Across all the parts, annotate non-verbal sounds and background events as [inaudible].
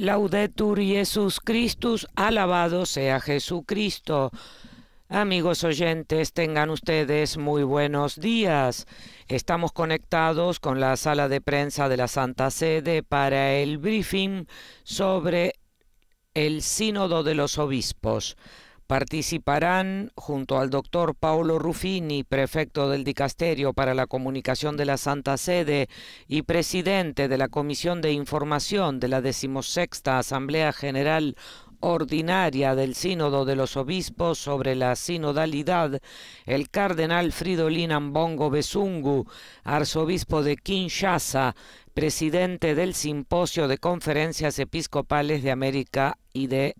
Laudetur Jesús Christus, alabado sea Jesucristo. Amigos oyentes, tengan ustedes muy buenos días. Estamos conectados con la sala de prensa de la Santa Sede para el briefing sobre el Sínodo de los Obispos. Participarán, junto al doctor Paolo Ruffini, prefecto del Dicasterio para la Comunicación de la Santa Sede y presidente de la Comisión de Información de la decimosexta Asamblea General Ordinaria del Sínodo de los Obispos sobre la Sinodalidad, el cardenal Fridolin Ambongo Besungu, arzobispo de Kinshasa, presidente del Simposio de Conferencias Episcopales de América y de,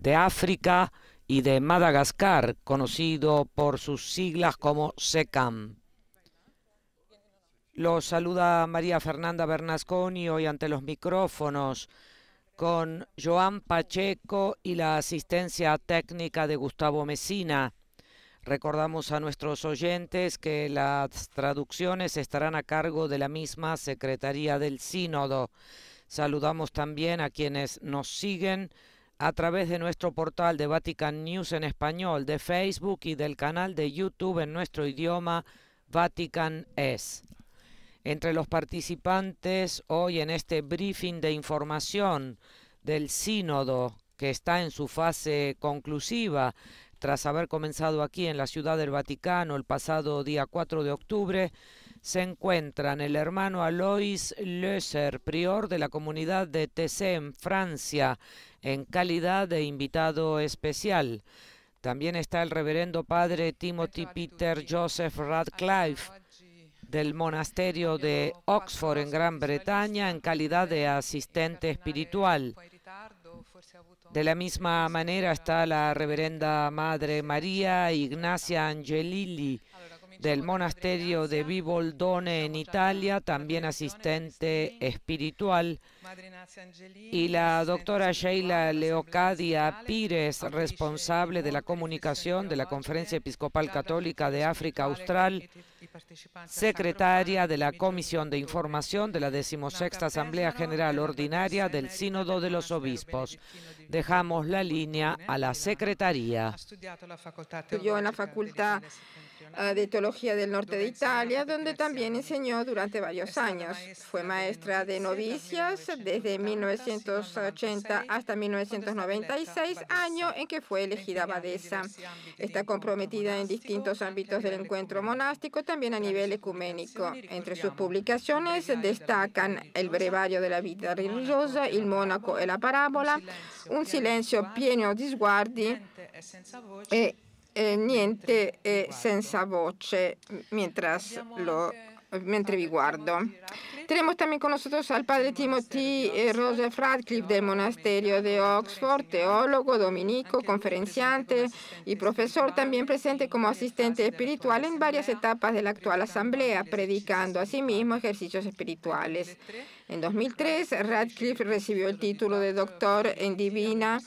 de África, y de Madagascar, conocido por sus siglas como SECAM. Los saluda María Fernanda Bernasconi hoy ante los micrófonos con Joan Pacheco y la asistencia técnica de Gustavo Mesina. Recordamos a nuestros oyentes que las traducciones estarán a cargo de la misma Secretaría del Sínodo. Saludamos también a quienes nos siguen a través de nuestro portal de Vatican News en español, de Facebook y del canal de YouTube en nuestro idioma Vatican Es. Entre los participantes hoy en este briefing de información del sínodo que está en su fase conclusiva, tras haber comenzado aquí en la Ciudad del Vaticano el pasado día 4 de octubre, se encuentran el hermano Alois Loeser prior de la comunidad de Tessé en Francia, en calidad de invitado especial. También está el reverendo padre Timothy Peter Joseph Radcliffe, del monasterio de Oxford en Gran Bretaña en calidad de asistente espiritual. De la misma manera está la reverenda Madre María Ignacia Angelilli, del monasterio de Viboldone en Italia, también asistente espiritual, y la doctora Sheila Leocadia Pires, responsable de la comunicación de la Conferencia Episcopal Católica de África Austral, secretaria de la Comisión de Información de la decimosexta Asamblea General Ordinaria del Sínodo de los Obispos. Dejamos la línea a la Secretaría. Yo en la facultad Ah, de teología del norte de Italia, donde también enseñó durante varios años. Fue maestra de novicias desde 1980 hasta 1996, año en que fue elegida abadesa. Está comprometida en distintos ámbitos del encuentro monástico, también a nivel ecuménico. Entre sus publicaciones destacan El brevario de la vida religiosa, El Mónaco y la parábola, Un silencio pieno de sguardi eh, niente e senza voce mientras lo mentre vi guardo. Tenemos también con nosotros al padre Timothy eh, Roger Radcliffe del Monasterio de Oxford, teólogo, dominico, conferenciante y profesor, también presente como asistente espiritual en varias etapas de la actual asamblea, predicando asimismo ejercicios espirituales. En 2003, Radcliffe recibió el título de doctor en divina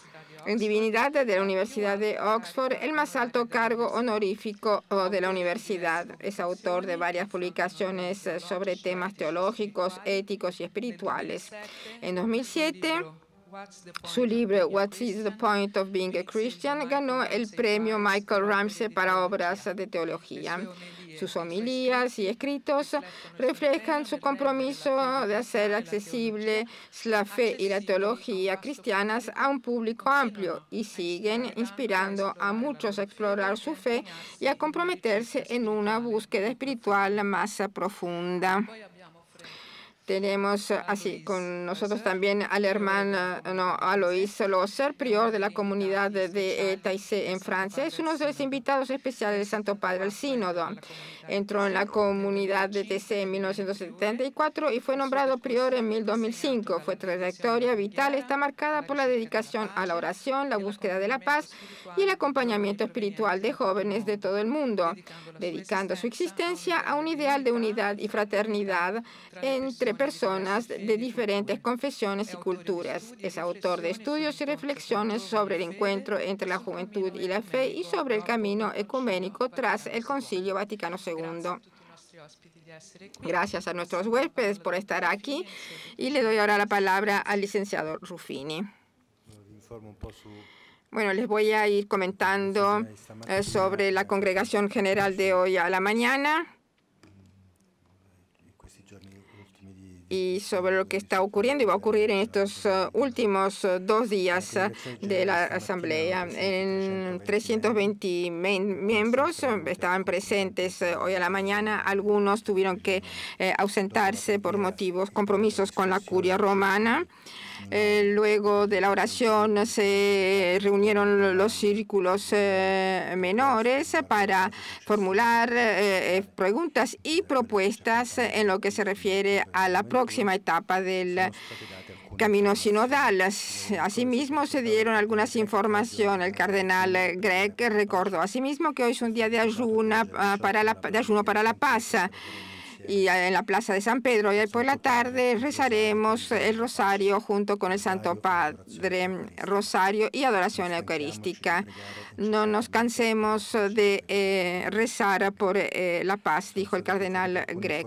divinidad de la Universidad de Oxford, el más alto cargo honorífico oh, de la universidad. Es autor de varias publicaciones eh, sobre temas teológicos, éticos y espirituales. En 2007, su libro What is the Point of Being a Christian ganó el premio Michael Ramsey para obras de teología. Sus homilías y escritos reflejan su compromiso de hacer accesible la fe y la teología cristianas a un público amplio y siguen inspirando a muchos a explorar su fe y a comprometerse en una búsqueda espiritual más profunda. Tenemos eh, así con nosotros también al hermano Alois Loser, prior de la comunidad de Taizé en Francia. Es uno de los invitados especiales del Santo Padre al Sínodo. Entró en la comunidad de TC en 1974 y fue nombrado prior en 2005. Fue trayectoria vital, está marcada por la dedicación a la oración, la búsqueda de la paz y el acompañamiento espiritual de jóvenes de todo el mundo, dedicando su existencia a un ideal de unidad y fraternidad entre personas de diferentes confesiones y culturas. Es autor de estudios y reflexiones sobre el encuentro entre la juventud y la fe y sobre el camino ecuménico tras el Concilio Vaticano II. Gracias a nuestros huéspedes por estar aquí y le doy ahora la palabra al licenciado Ruffini. Bueno, les voy a ir comentando eh, sobre la congregación general de hoy a la mañana. y sobre lo que está ocurriendo y va a ocurrir en estos eh, últimos eh, dos días eh, de la Asamblea. En 320 miembros estaban presentes hoy a la mañana. Algunos tuvieron que ausentarse por motivos, compromisos con la curia romana. Eh, luego de la oración se reunieron los círculos eh, menores para formular eh, preguntas y propuestas en lo que se refiere a la próxima etapa del camino sinodal. Asimismo, se dieron algunas informaciones. El cardenal Gregg recordó asimismo que hoy es un día de, ayuna ah, para la, de ayuno para la paz y en la Plaza de San Pedro. Y por la tarde rezaremos el rosario junto con el Santo Padre, rosario y adoración eucarística. No nos cansemos de rezar por la paz, dijo el cardenal Grec.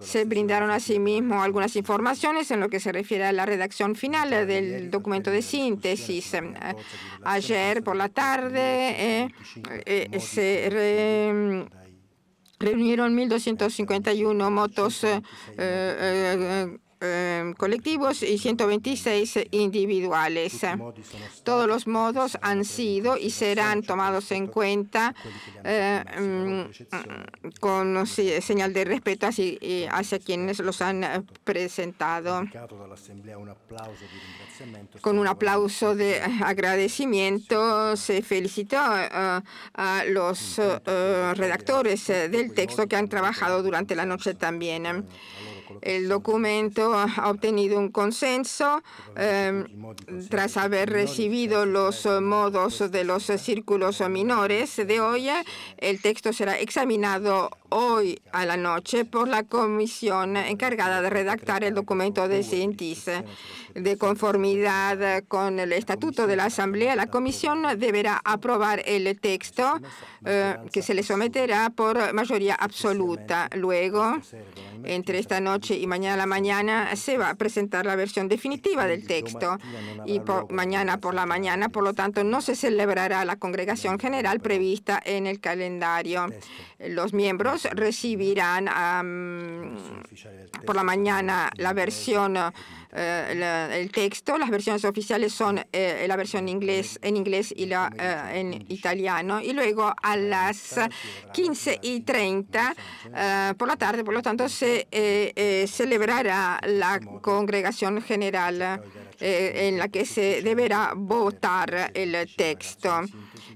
Se brindaron asimismo algunas informaciones en lo que se refiere a la redacción final del documento de síntesis. Ayer por la tarde se reunieron 1.251 motos eh, eh, eh, Em, colectivos y 126 individuales. Todos los modos han sido y serán tomados en cuenta eh, mm, mm, con señal de respeto hacia, hacia quienes los han eh, presentado. Con un aplauso de agradecimiento se felicitó eh, a los redactores del texto que han trabajado durante la noche también. El documento ha obtenido un consenso em, eh, tras haber eh, recibido los eh, modos de los círculos menores de hoy. El texto será examinado hoy a la noche por la comisión encargada de redactar el documento de CINTIS. De conformidad con el estatuto de la Asamblea, la comisión deberá aprobar el texto que se le someterá por mayoría absoluta. Luego, entre esta noche y mañana a la mañana se va a presentar la versión definitiva del texto. Y por mañana por la mañana, por lo tanto, no se celebrará la congregación general prevista en el calendario. Los miembros recibirán por la mañana la versión eh, el texto. Las versiones oficiales son eh, la versión inglés, en inglés y la eh, en italiano. Y luego a las 15 y 30 por la tarde, por lo tanto, se celebrará la congregación general en la que se deberá votar el texto.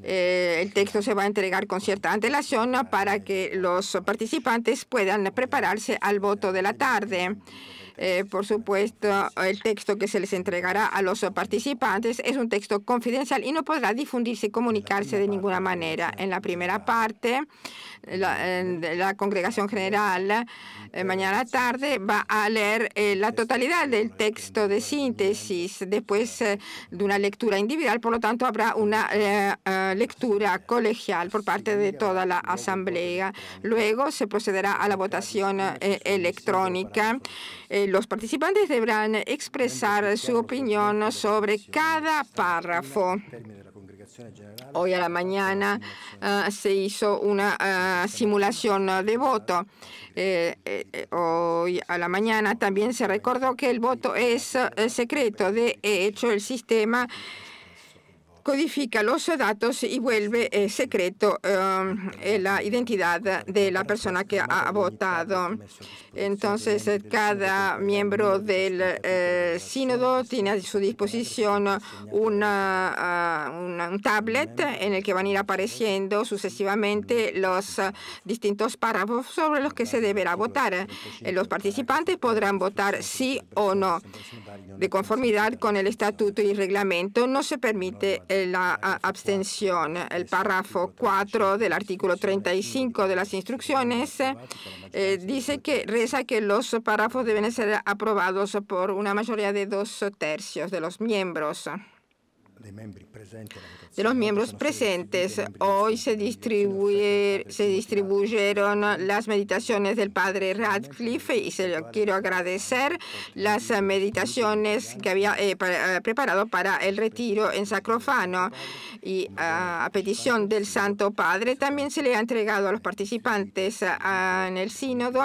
el texto se va a entregar con cierta antelación para que los participantes puedan prepararse al voto de la tarde. Eh, por supuesto, el texto que se les entregará a los participantes es un texto confidencial y no podrá difundirse y comunicarse de ninguna manera. En la primera parte, la, congregación general eh, mañana tarde va a leer eh, la totalidad del texto de síntesis después de una lectura individual. Por lo tanto, habrá una lectura colegial por parte de toda la asamblea. Luego se procederá a la votación electrónica los participantes deberán expresar su pues opinión sobre cada párrafo. Hoy a la mañana ah, se hizo una ah, simulación de voto. Eh, eh, eh, hoy a la mañana también se recordó que el voto es secreto. De hecho, el sistema codifica los datos y vuelve eh, secreto um, eh, la identidad de la persona que ha votado. Entonces, eh, cada miembro del sínodo tiene a su disposición una, ah, un tablet en el que van a ir apareciendo sucesivamente los distintos párrafos sobre los que se deberá votar. Los participantes podrán votar sí o no. De conformidad con el estatuto y reglamento, no se permite eh, la abstención. El párrafo 4 del artículo 35 de las instrucciones eh, dice que reza que los párrafos deben ser aprobados por una mayoría de dos tercios de los miembros de los miembros presentes. Hoy se, distribuye, se distribuyeron las meditaciones del padre Radcliffe y se lo quiero agradecer las meditaciones que había eh, eh, preparado para el retiro en Sacrofano. Y ah, a petición del Santo Padre también se le ha entregado a los participantes ah, en el sínodo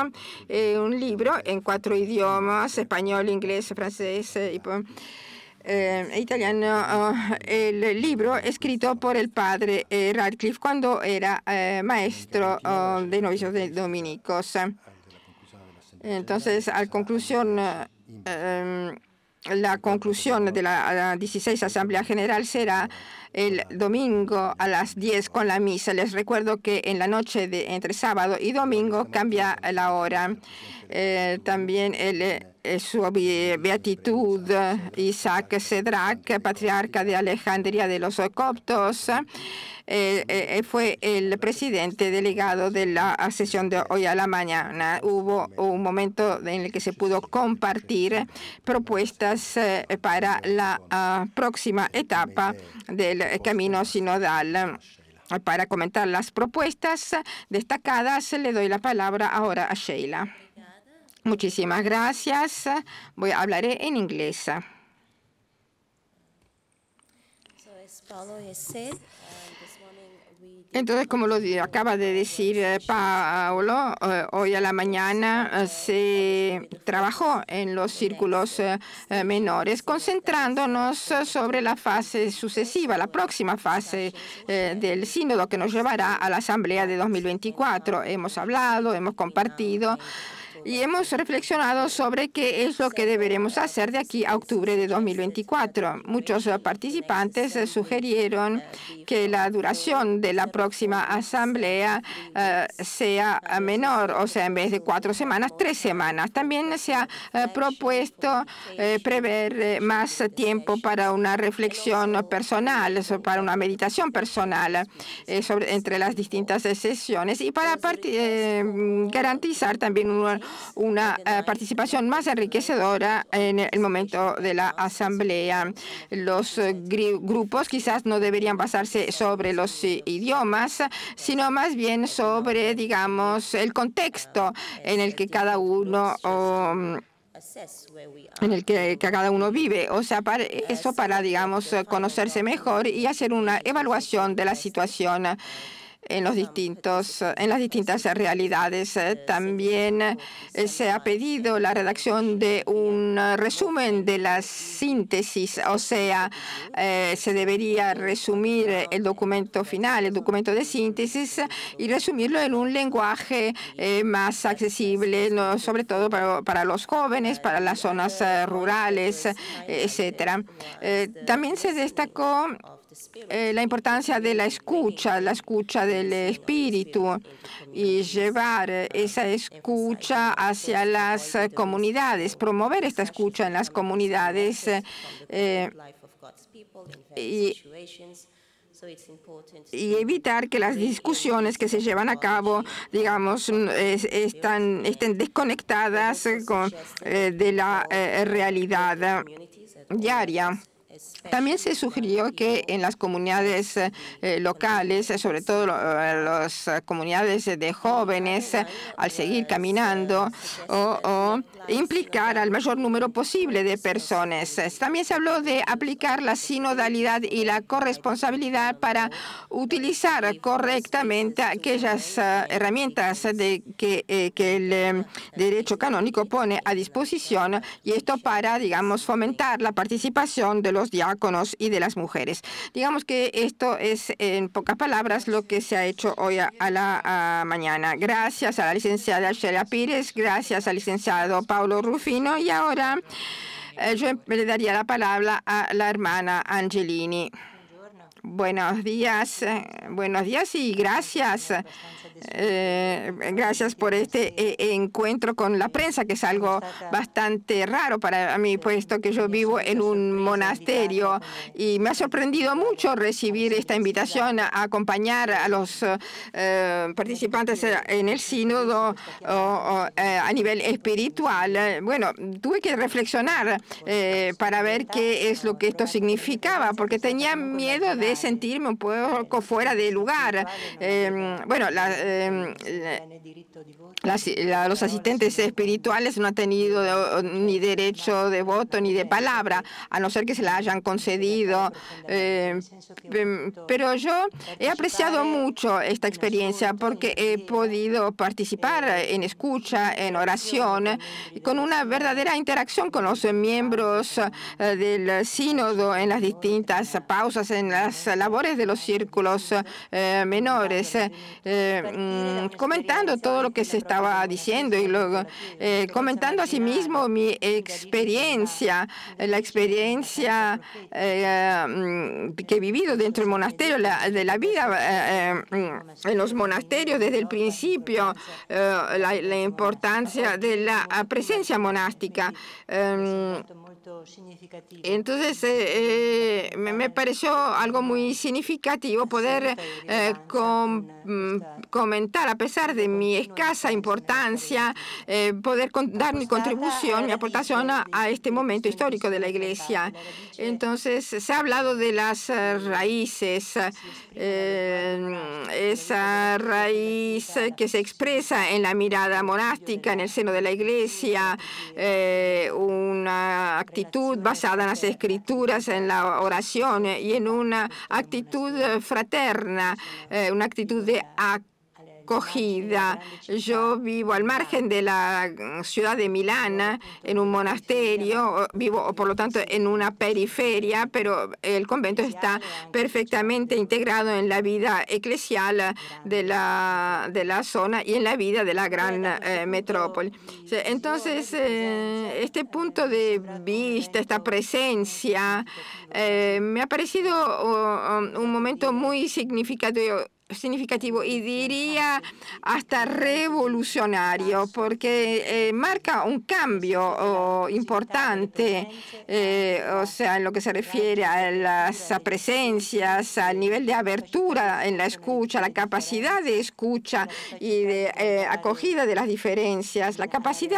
eh, un libro en cuatro idiomas, español, inglés, francés y eh, italiano, eh, el libro escrito por el padre eh, Radcliffe cuando era maestro oh, de novicios de dominicos. Entonces, al conclusión la conclusión de la 16 Asamblea General será el domingo a las 10 con la misa. Les recuerdo que en la noche de entre sábado y domingo cambia la hora. también el eh, su beatitud eh, Isaac Sedrak, patriarca de Alejandría de los Coptos, eh, fue el presidente delegado de la sesión de hoy a la mañana. Hubo un momento en el que se pudo compartir propuestas para la ah, próxima etapa del camino sinodal. Para comentar las propuestas destacadas, le doy la palabra ahora a Sheila. Muchísimas gracias. Voy a hablar en inglés. Entonces, como lo acaba de decir eh, Paolo, eh, hoy a la mañana eh, se trabajó en los círculos menores, concentrándonos sobre la fase sucesiva, la próxima fase del sínodo que nos llevará a la Asamblea de 2024. Hemos hablado, hemos compartido y hemos reflexionado sobre qué es lo que deberemos hacer de aquí a octubre de 2024. Muchos participantes sugirieron que la duración de la próxima asamblea eh, sea menor, o sea, en vez de cuatro semanas, tres semanas. También se ha eh, propuesto eh, prever más tiempo para una reflexión personal, para una meditación personal entre las distintas sesiones y para garantizar también un una eh, participación más enriquecedora en el momento de la asamblea. Los eh, grupos quizás no deberían basarse sobre los idiomas, sino más bien sobre, digamos, el contexto en el que cada uno... Mm, en el que, cada uno vive. O sea, para eso para, digamos, conocerse mejor y hacer una evaluación de la situación en, los distintos, en las distintas realidades. Eh, eh, también eh, se ha este pedido la redacción de un resumen de la síntesis, o sea, se debería resumir el documento final, el documento de síntesis, y resumirlo en un lenguaje más accesible, sobre todo para, los jóvenes, para las zonas rurales, etcétera. también se destacó eh, la importancia de la escucha, la escucha del espíritu y llevar esa escucha hacia las comunidades, promover esta escucha en las comunidades. Eh, y, evitar que las discusiones que se llevan a cabo, digamos, estén desconectadas con, eh, de la realidad diaria. También se sugirió que en las comunidades eh, eh, locales, eh, sobre todo las comunidades de jóvenes, al seguir caminando, o, implicar al mayor número posible de personas. También se habló de aplicar la sinodalidad y la corresponsabilidad para utilizar correctamente aquellas herramientas que, el derecho canónico pone a disposición y esto para, digamos, fomentar la participación de los diálogos diáconos y de las mujeres. Digamos que esto es, en pocas palabras, lo que se ha hecho hoy a, la mañana. Gracias a la licenciada Sheila Pires, gracias al licenciado Paulo Rufino y ahora eh, yo le daría la palabra a la hermana Angelini. Buenos días, buenos días eh, y gracias. Eh, gracias por este eh, encuentro con la prensa, que es algo bastante raro para mí, puesto que yo vivo en un monasterio y me ha sorprendido mucho recibir esta invitación a acompañar a los eh, participantes en el sínodo eh, a nivel espiritual. Bueno, tuve que reflexionar para ver qué es lo que esto significaba, porque tenía miedo de sentirme un poco fuera de lugar. bueno, la Em, los asistentes espirituales no han tenido ni derecho de voto ni de palabra, a no ser que se la hayan concedido. Em, em, pero yo he apreciado mucho esta experiencia porque he podido participar en escucha, en oración, con una verdadera interacción con los miembros eh, del sínodo en las distintas pausas, en las labores de los círculos eh, menores. Eh, Mm, comentando todo lo que se estaba diciendo y luego eh, eh, comentando asimismo mi experiencia, eh, la experiencia mm, que he vivido dentro del monasterio, de la vida mm, en los monasterios desde el principio, la, importancia de la presencia monástica. Em, entonces, eh, eh, me pareció algo muy significativo poder eh, mm, comentar, a pesar de mi escasa importancia, poder dar mi contribución, mi aportación a, este momento histórico de la Iglesia. Entonces, se ha hablado de las raíces esa raíz eh, que se expresa en la mirada monástica, en el seno de la iglesia, eh, una actitud basada en las escrituras, en la oración eh, y en una actitud fraterna, una actitud de acto acogida. Yo vivo al margen de la mm, ciudad de Milán, en un monasterio, vivo por lo tanto en una periferia, pero el convento está perfectamente integrado en la vida eclesial de la, de la zona y en la vida de la gran eh, metrópoli. Entonces, eh, este punto de vista, esta presencia, eh, me ha parecido un momento muy significativo significativo y diría hasta revolucionario, porque eh, marca un cambio oh, importante, eh, o sea, en lo que se refiere a las presencias, al nivel de abertura en la escucha, la capacidad de escucha y de eh, acogida de las diferencias, la capacidad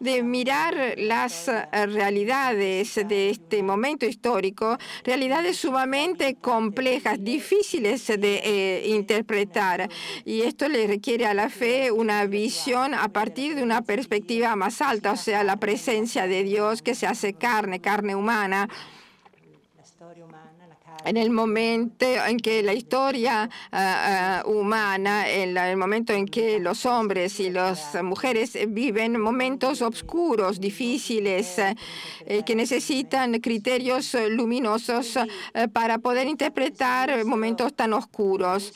de mirar las realidades de este momento histórico, realidades sumamente complejas, difíciles de interpretar interpretar. Y esto le requiere a la fe una visión a partir de una perspectiva más alta, o sea, la presencia de Dios que se hace carne, carne humana en el momento en que la historia ah, ah, humana, en el momento en que los hombres y las mujeres viven momentos oscuros, difíciles, eh, que necesitan criterios luminosos eh, para poder interpretar momentos tan oscuros.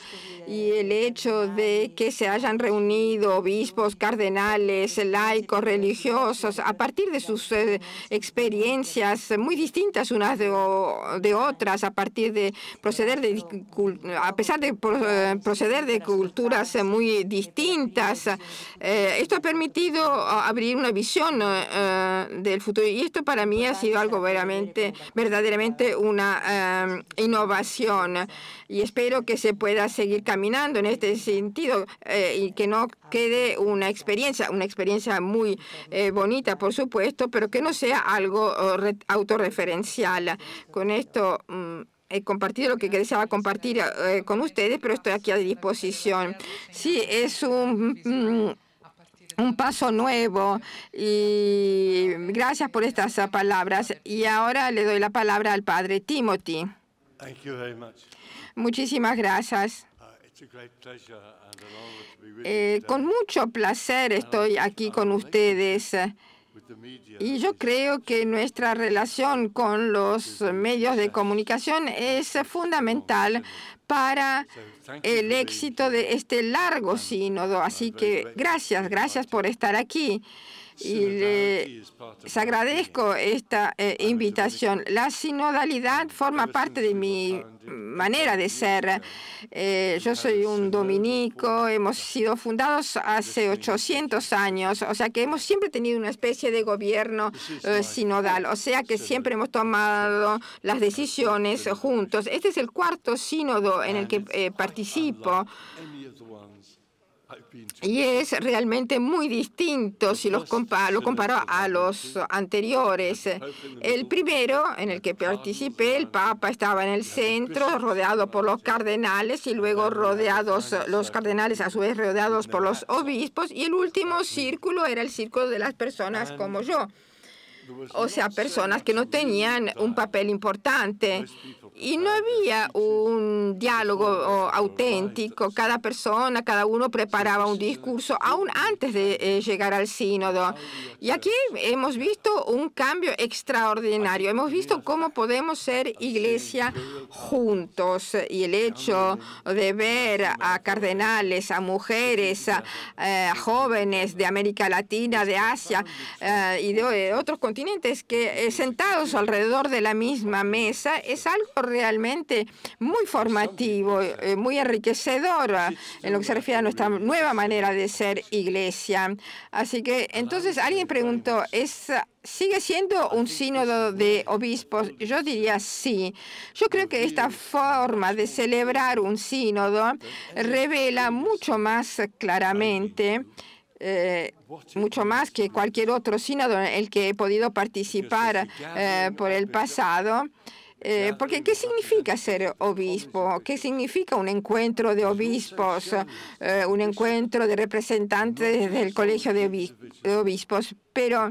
Y el hecho de que se hayan reunido obispos, cardenales, laicos, religiosos, a partir de sus eh, experiencias muy distintas unas de, otras, a partir de proceder de a pesar de eh, proceder de culturas eh, muy distintas, eh, esto ha permitido ah, abrir una visión del futuro y esto para mí ha sido algo verdaderamente una em, innovación y espero que se pueda seguir caminando en este sentido y que no quede una experiencia, una experiencia muy bonita, por supuesto, pero que no sea algo oh, autorreferencial. Con esto mm, he compartido lo que deseaba compartir eh, con ustedes, pero estoy aquí a disposición. Sí, es un... Mm, un paso nuevo y gracias por estas palabras. Y ahora le doy la palabra al padre Timothy. Muchísimas gracias. Uh, eh, con mucho placer estoy aquí con ustedes. Y yo creo que nuestra relación con los medios de comunicación es fundamental para el éxito de este largo sínodo. Así que gracias, gracias por estar aquí y les agradezco esta invitación. La sinodalidad forma parte de eh, mi manera de ser. Eh, yo soy un dominico, hemos sido fundados hace 800 años, o sea que hemos siempre tenido una especie de gobierno eh, sinodal, o sea que siempre hemos tomado las decisiones juntos. Este es el cuarto sínodo en el que participo. Y es realmente muy distinto si los lo comparo a los anteriores. El primero en el que participé, el Papa estaba en el centro, rodeado por los cardenales y luego rodeados los cardenales a su vez rodeados por los obispos. Y el último círculo era el círculo de las personas como yo o sea, personas que no tenían un papel importante. Y no había un diálogo auténtico. Cada persona, cada uno preparaba un discurso aún antes de eh, llegar al sínodo. Y aquí hemos visto un cambio extraordinario. Hemos visto cómo podemos ser iglesia juntos. Y el hecho de ver a cardenales, a mujeres, a, eh, jóvenes de América Latina, de Asia eh, y de otros continentes que sentados alrededor de la misma mesa es algo realmente muy formativo, eh, eh, muy enriquecedor en lo que se refiere a nuestra nueva manera de ser iglesia. Así que entonces alguien preguntó, ¿Sigue siendo un sínodo de obispos? Yo diría sí. Yo creo que esta forma de celebrar un sínodo revela mucho más claramente eh, mucho más que cualquier otro sínodo en el que he podido participar por el pasado, eh, porque ¿qué significa ser obispo? ¿Qué significa un encuentro de obispos, eh, un encuentro de representantes del colegio de obispos? pero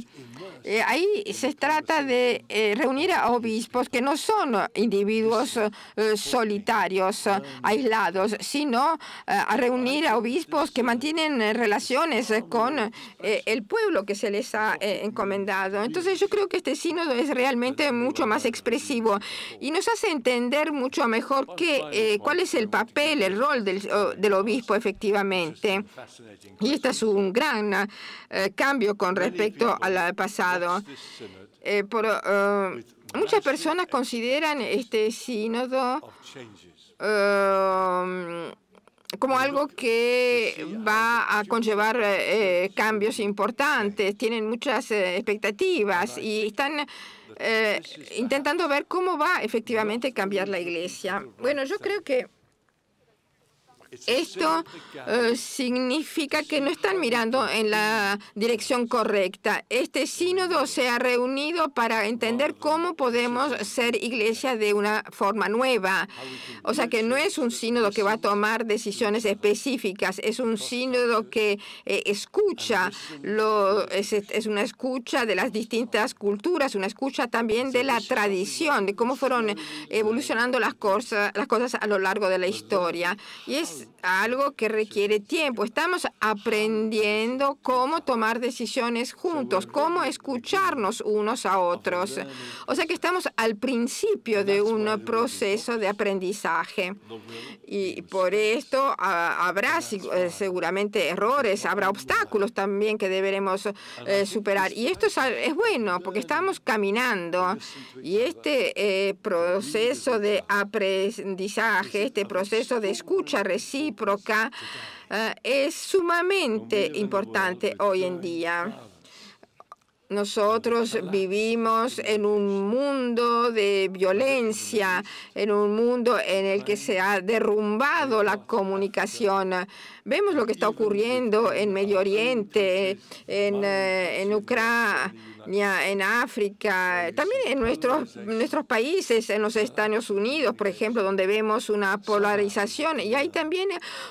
eh, ahí se trata de eh, reunir a obispos que no son individuos eh, solitarios, aislados, sino a reunir a obispos que mantienen relaciones con el pueblo que se les ha encomendado. Entonces yo creo que este sínodo es realmente mucho más expresivo y nos hace entender mucho mejor que, cuál es el papel, el rol del, del obispo efectivamente. Y este es un gran cambio con respecto al pasado. Eh, eh, muchas personas consideran este sínodo eh, como algo que va a conllevar cambios importantes. Tienen muchas expectativas y están... intentando ver cómo va efectivamente cambiar la iglesia. Bueno, yo creo que esto eh, significa que no están mirando en la dirección correcta. Este sínodo se ha reunido para entender cómo podemos ser iglesia de una forma nueva. O sea que no es un sínodo que va a tomar decisiones específicas, es un sínodo que eh, escucha, lo, es, una escucha de las distintas culturas, una escucha también de la tradición, de cómo fueron evolucionando las cosas, las cosas a lo largo de la historia. Y es algo que requiere tiempo. Estamos aprendiendo cómo tomar decisiones juntos, cómo escucharnos unos a otros. O sea que estamos al principio de un proceso de aprendizaje. Y por esto ah, habrá eh, seguramente errores, habrá obstáculos también que deberemos eh, superar. Y esto es, bueno porque estamos caminando y este eh, proceso de aprendizaje, este proceso de escucha reciente, eh, es sumamente importante hoy en día. Nosotros vivimos en un mundo de violencia, en un mundo en el que se ha derrumbado la comunicación. Vemos lo que está ocurriendo en Medio Oriente, en, eh, en Ucrania en África, también en nuestros, nuestros países, en los Estados Unidos, por ejemplo, donde vemos una polarización. Y ahí también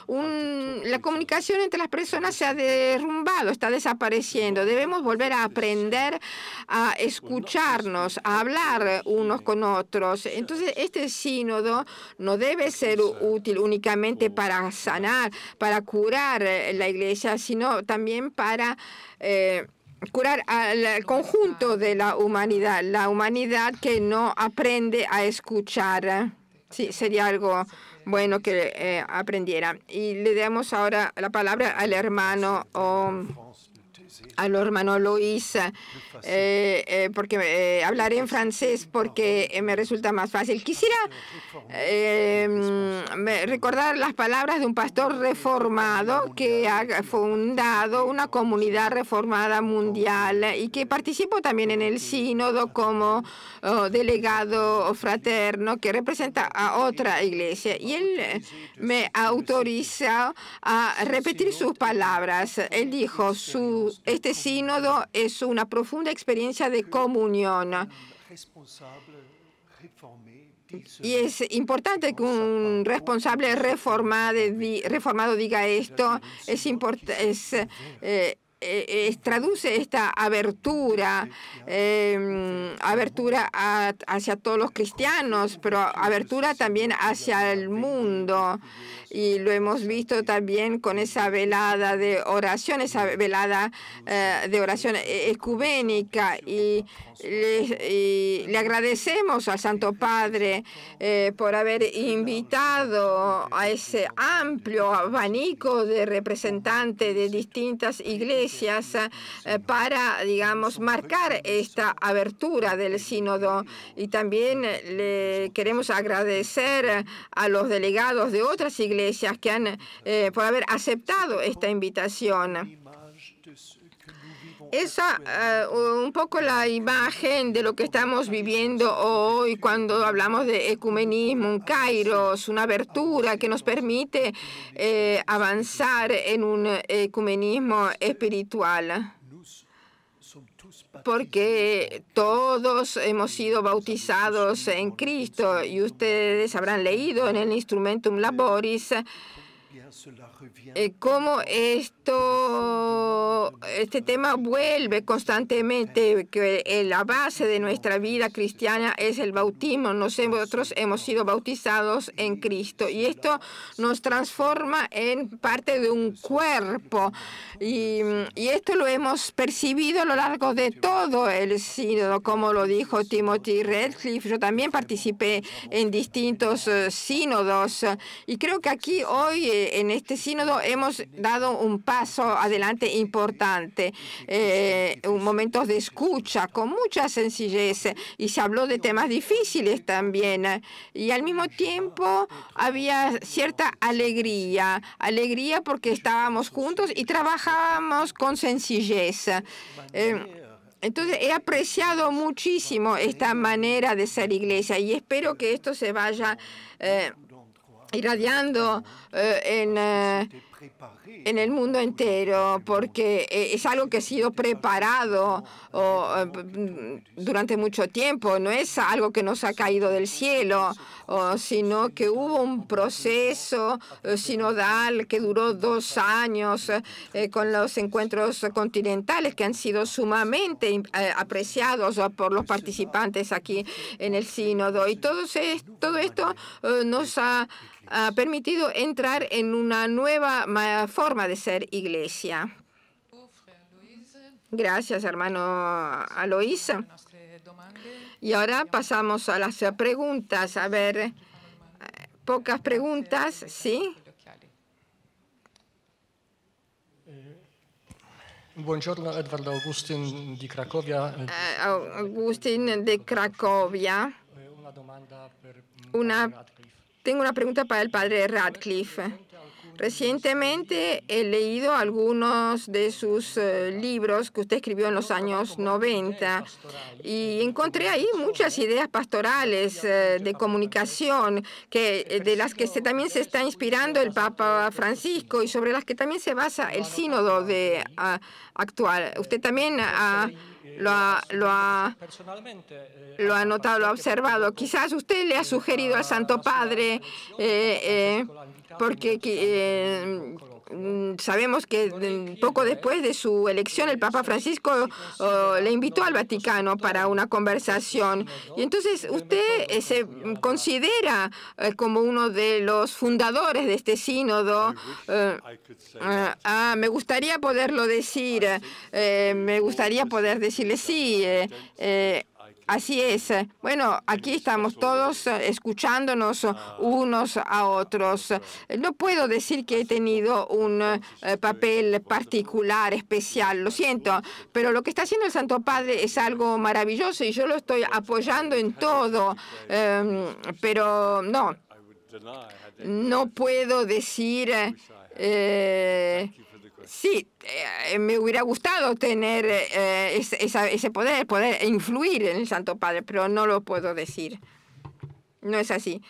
un, la comunicación entre las personas se ha derrumbado, está desapareciendo. Debemos volver a aprender a escucharnos, a hablar unos con otros. Entonces, este sínodo no debe ser eh, útil únicamente para sanar, para curar eh, la iglesia, sino también para... Eh, curar al conjunto de la humanidad, la humanidad que no aprende a escuchar. Sí, sería algo bueno que eh, aprendiera. Y le damos ahora la palabra al hermano. Oh, al hermano Luis, eh, eh, porque eh, hablaré en francés porque me resulta más fácil. Quisiera mm, recordar las palabras de un pastor reformado que ha fundado una comunidad reformada mundial y que participó también en el sínodo como oh, delegado fraterno que representa a otra iglesia. Y ah, él me autoriza a repetir sus palabras. Él dijo, su este sínodo es una profunda experiencia de comunión. Y es importante que un responsable reformado, diga esto. Es, importante. Eh, traduce esta abertura, abertura hacia todos los cristianos, pero abertura también hacia el mundo. Y lo hemos visto también con esa velada de oración, esa velada de oración escubénica Y le, agradecemos al Santo Padre por haber invitado a ese amplio abanico de representantes de distintas iglesias para, digamos, marcar esta abertura del sínodo. Y también le queremos agradecer a los delegados de otras iglesias que han, por haber aceptado esta invitación. Esa eh, un poco la imagen de lo que estamos viviendo hoy cuando hablamos de ecumenismo, un kairos, una abertura que nos permite eh, avanzar en un ecumenismo espiritual porque todos hemos sido bautizados en Cristo y ustedes habrán leído en el Instrumentum Laboris eh, cómo esto, este tema vuelve constantemente, que la base de nuestra vida cristiana es el bautismo. Nosotros hemos sido bautizados en Cristo y esto nos transforma en parte de un cuerpo. y esto lo hemos percibido a lo largo de todo el sínodo, como lo dijo Timothy Redcliffe. Yo también participé en distintos eh, sínodos y creo que aquí hoy eh, en este sínodo hemos dado un paso adelante importante, eh, un momento de escucha con mucha sencillez y se habló de temas difíciles también. Y al mismo tiempo había cierta alegría, alegría porque estábamos juntos y trabajábamos con sencillez. Em, entonces he apreciado muchísimo esta manera de ser iglesia y espero que esto se vaya eh, irradiando eh, en, en el mundo entero, porque eh, es algo que ha sido preparado eh, durante mucho tiempo, no es algo que nos ha caído del cielo, sino que hubo un proceso eh, sinodal que duró dos años con los encuentros continentales que han sido sumamente apreciados por los participantes aquí en el sínodo. Y todo, esto nos ha ha permitido entrar en una nueva forma de ser iglesia. Gracias, hermano Aloisa. Y ahora pasamos a las preguntas. A ver, eh, pocas preguntas, ¿sí? Buongiorno, Edward eh, Augustin de Cracovia. Augustin de Cracovia. Una mm, tengo una pregunta para el padre Radcliffe. Recientemente he leído algunos de sus eh, libros que usted escribió en los años 90 y encontré ahí muchas ideas pastorales eh, de comunicación que, eh, de las que se, también se está inspirando el Papa Francisco y sobre las que también se basa el sínodo de, ah, actual. Usted también ha lo ha, lo ha, eh, lo ha notado, lo ha observado. Quizás usted le ha sugerido al Santo Padre, eh, eh, porque Mm, sabemos que poco ¿eh? después de su elección el Papa Francisco oh, le invitó al Vaticano para una conversación. Y entonces usted se considera como uno de los fundadores de este sínodo. Eh, ah, ah, me gustaría poderlo decir, eh, me gustaría poder decirle sí. Así es. Bueno, aquí estamos todos eh, escuchándonos ah. unos a otros. No puedo decir que he tenido un eh, papel particular, especial, lo siento, pero lo que está haciendo el Santo Padre es algo maravilloso y yo lo estoy apoyando en todo, em, pero no, no puedo decir... Sí, eh, me hubiera gustado tener eh, ese poder, poder influir en el Santo Padre, pero no lo puedo decir. No es así.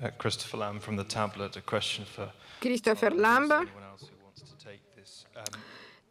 Uh, Christopher Lamb from the tablet, a question for Christopher Lamb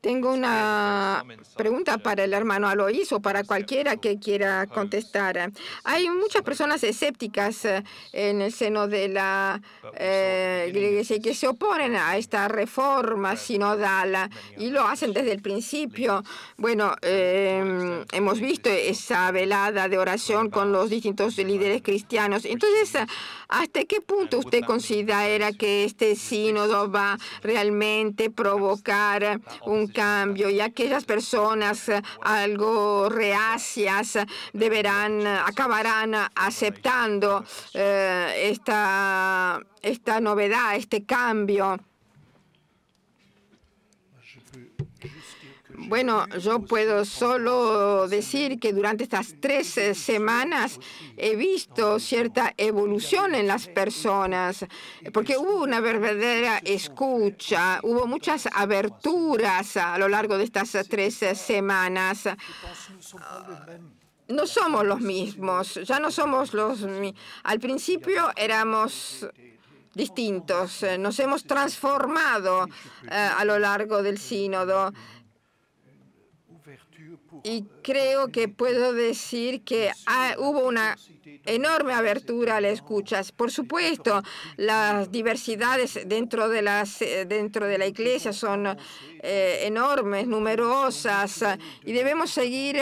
tengo una pregunta para el hermano Alois o para cualquiera que quiera contestar. Hay muchas personas escépticas eh, en el seno de la eh, iglesia que se oponen a esta reforma sinodal y lo hacen desde el principio. Bueno, em, hemos visto esa velada de oración con los distintos líderes cristianos. Entonces, ¿hasta qué punto usted considera que este sínodo va realmente provocar un cambio y aquellas personas eh, algo reacias eh, deberán, eh, acabarán aceptando esta, esta novedad, este cambio. Bueno, yo puedo solo decir que durante estas tres eh, semanas he visto cierta evolución en las personas, porque hubo una verdadera escucha, hubo muchas aberturas a lo largo de estas tres eh, semanas ah, no somos los mismos, ya no somos los Al principio éramos distintos, eh, nos hemos transformado a lo largo del sínodo y creo que puedo decir que ah, hubo una enorme abertura a la escuchas. Por supuesto, las diversidades dentro de, las, dentro de la iglesia son enormes, numerosas, y debemos seguir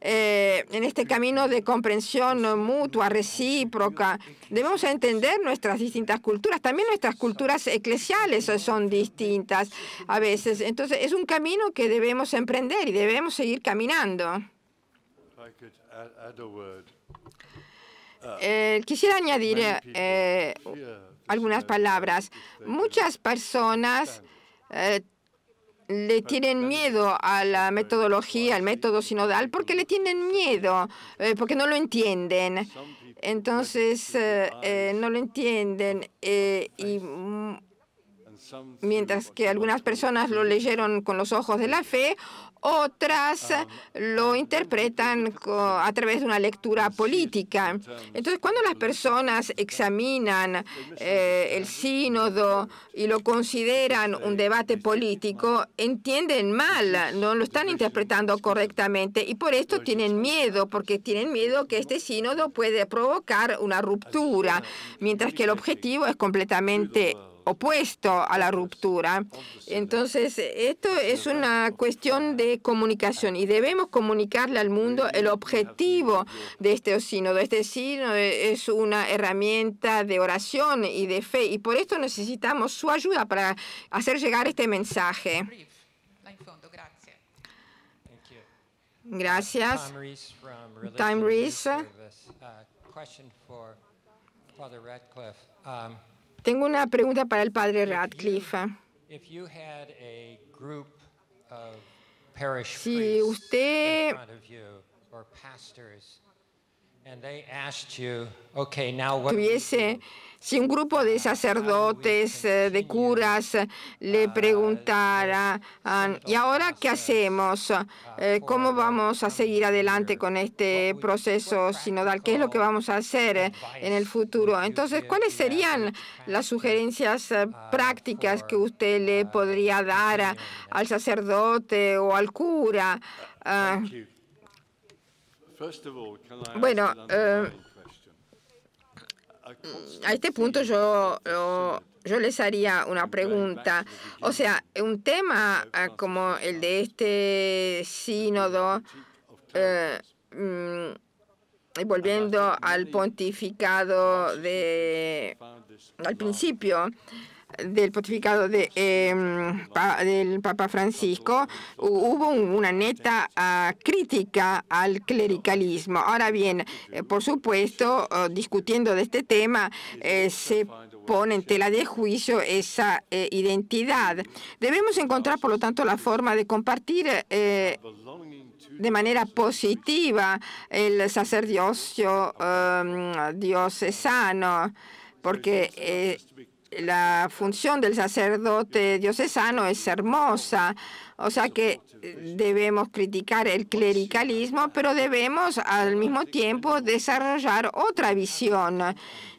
en este camino de comprensión mutua, recíproca. Debemos entender nuestras distintas culturas, también nuestras culturas eclesiales son distintas a veces. Entonces, es un camino que debemos emprender y debemos seguir caminando. Eh, quisiera añadir eh, eh, algunas palabras. Muchas personas le tienen miedo a la metodología, al método sinodal, porque le tienen miedo, porque no lo entienden. Entonces, no lo entienden. y mientras que algunas personas lo leyeron con los ojos de la fe, otras ah, lo ah, interpretan ah, a través de una lectura política. Entonces, cuando las personas examinan eh, el sínodo y lo consideran un debate político, entienden mal, no lo están interpretando correctamente y por esto tienen miedo, porque tienen miedo que este sínodo puede provocar una ruptura, mientras que el objetivo es completamente opuesto a la ruptura. Entonces, esto es una cuestión de comunicación y debemos comunicarle al mundo el objetivo de este sínodo. Este sínodo es una herramienta de oración y de fe y por esto necesitamos su ayuda para hacer llegar este mensaje. Gracias. Time Reese. Tengo una pregunta para el padre Radcliffe. Si usted tuviese, si un grupo de sacerdotes, eh, de curas, eh, le ah, preguntara, ah, ¿y ahora qué hacemos? Ah, eh, ¿Cómo vamos a seguir adelante con este proceso sinodal? ¿Qué es lo que vamos a hacer en el futuro? Entonces, ¿cuáles serían las sugerencias uh, prácticas que usted le uh, podría dar al sacerdote o al cura? Bueno, eh, a este punto yo, yo, les haría una pregunta. O sea, un tema ah, como el de este sínodo, eh, mm, volviendo al pontificado de, al principio, del pontificado de, em, del Papa Francisco, hubo una neta ah, crítica al clericalismo. Ahora bien, eh, por supuesto, oh, discutiendo de este tema, eh, se pone en tela de juicio esa eh, identidad. Debemos encontrar, por lo tanto, la forma de compartir de manera positiva el sacerdocio um, diocesano porque la función del sacerdote diocesano es hermosa, o sea que eh, debemos criticar el clericalismo, pero debemos al mismo tiempo desarrollar otra visión.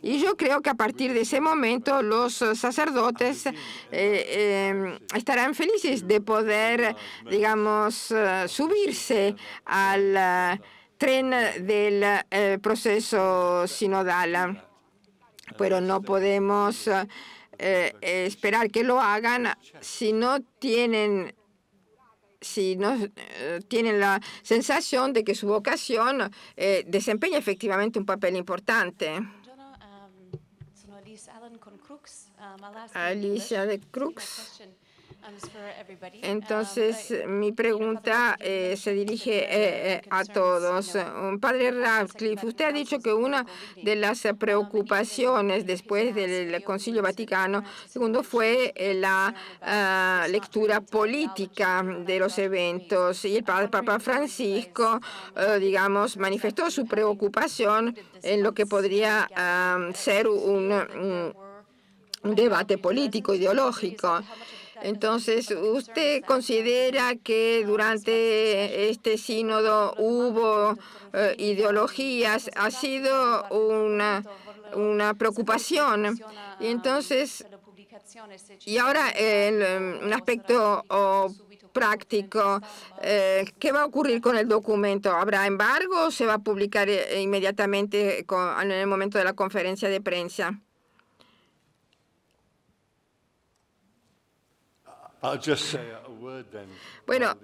Y yo creo que a partir de ese momento los sacerdotes eh, eh, estarán felices de poder, digamos, subirse al tren del proceso sinodal pero no podemos eh, eh, esperar que lo hagan si no tienen si no eh, tienen la sensación de que su vocación desempeña efectivamente un papel importante. Um, Alicia um, de Crux. Um, Entonces, mi pregunta eh, se dirige a todos. Padre Radcliffe, usted ha dicho que una de las preocupaciones después del Concilio Vaticano II fue eh, la ah, lectura política de los eventos y el Papa Francisco, um, eh, digamos, manifestó su preocupación en lo que podría ah, ser un debate político, ideológico. Entonces, ¿usted considera que durante este sínodo hubo eh, ideologías? Ha sido una, preocupación. Y entonces, y ahora un aspecto oh, práctico. Eh, ¿Qué va a ocurrir con el documento? ¿Habrá embargo o se va a publicar eh, inmediatamente en el momento de la conferencia de prensa? Bueno,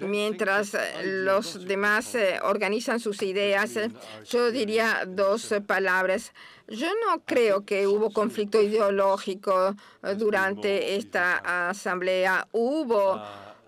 mientras eh, los demás eh, organizan sus ideas, eh, yo diría dos palabras. Yo no creo que hubo conflicto ideológico durante esta asamblea. Hubo uh,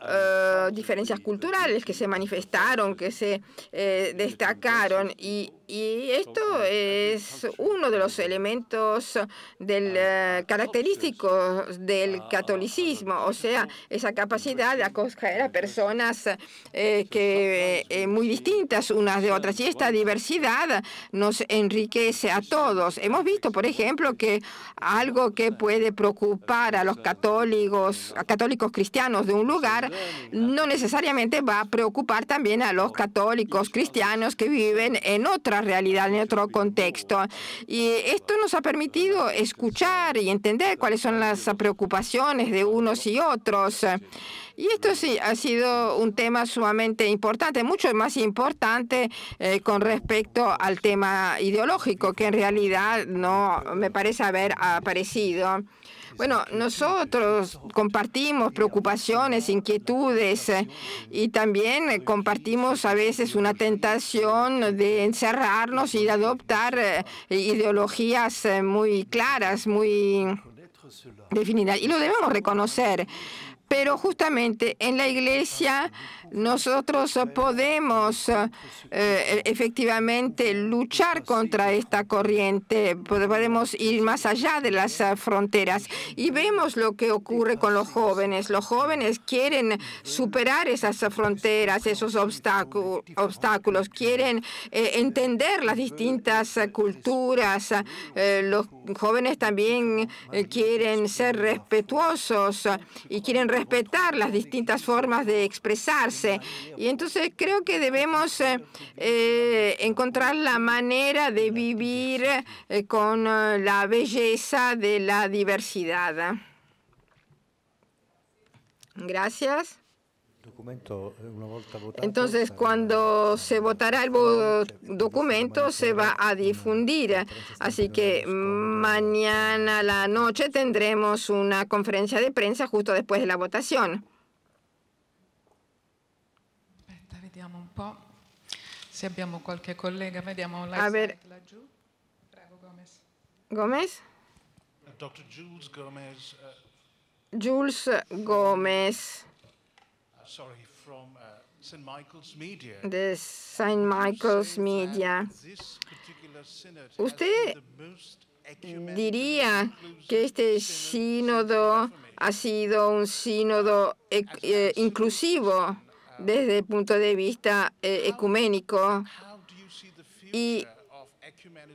eh, diferencias culturales que se manifestaron, que se eh, destacaron. Y, esto es uno de los elementos del, eh, característicos del catolicismo, o sea, esa capacidad de acoger a personas que, muy distintas unas de otras. Y esta diversidad nos enriquece a todos. Hemos visto, por ejemplo, que algo que puede preocupar a los católicos, católicos cristianos de un lugar no necesariamente va a preocupar también a los católicos cristianos que viven en otra realidad, en otro contexto. Y esto nos ha permitido escuchar y entender cuáles son las preocupaciones de unos y otros. Y esto sí ha sido un tema sumamente importante, mucho más importante eh, con respecto al tema ideológico, que en realidad no me parece haber aparecido. Bueno, nosotros compartimos preocupaciones, inquietudes eh, y también eh, compartimos a veces una tentación de encerrarnos y de adoptar eh, ideologías muy claras, muy definidas. Y lo debemos reconocer. Pero justamente en la iglesia nosotros podemos eh, efectivamente luchar contra esta corriente, podemos ir más allá de las eh, fronteras y vemos lo que ocurre con los jóvenes. Los jóvenes quieren superar esas fronteras, esos obstáculos, quieren eh, entender las distintas culturas. los jóvenes también quieren ser respetuosos y quieren respetar las distintas formas de expresarse y entonces creo que debemos eh, eh, encontrar la manera de vivir eh, con la belleza de la diversidad. Gracias. Entonces, cuando se votará el documento, se va a difundir. Así que mañana a la noche tendremos una conferencia de prensa justo después de la votación. po'. Se abbiamo qualche collega, vediamo online. A ver. laggiù. Prego, Gomez. Gomez? Dr. Jules Gomez. Uh, Jules Gomez. Uh, sorry, from uh, St. Michael's Media. De St. Michael's Media. Usted diría que este sínodo ha sido un sínodo eh, eh, inclusivo desde el punto de vista eh, ecuménico. ¿Y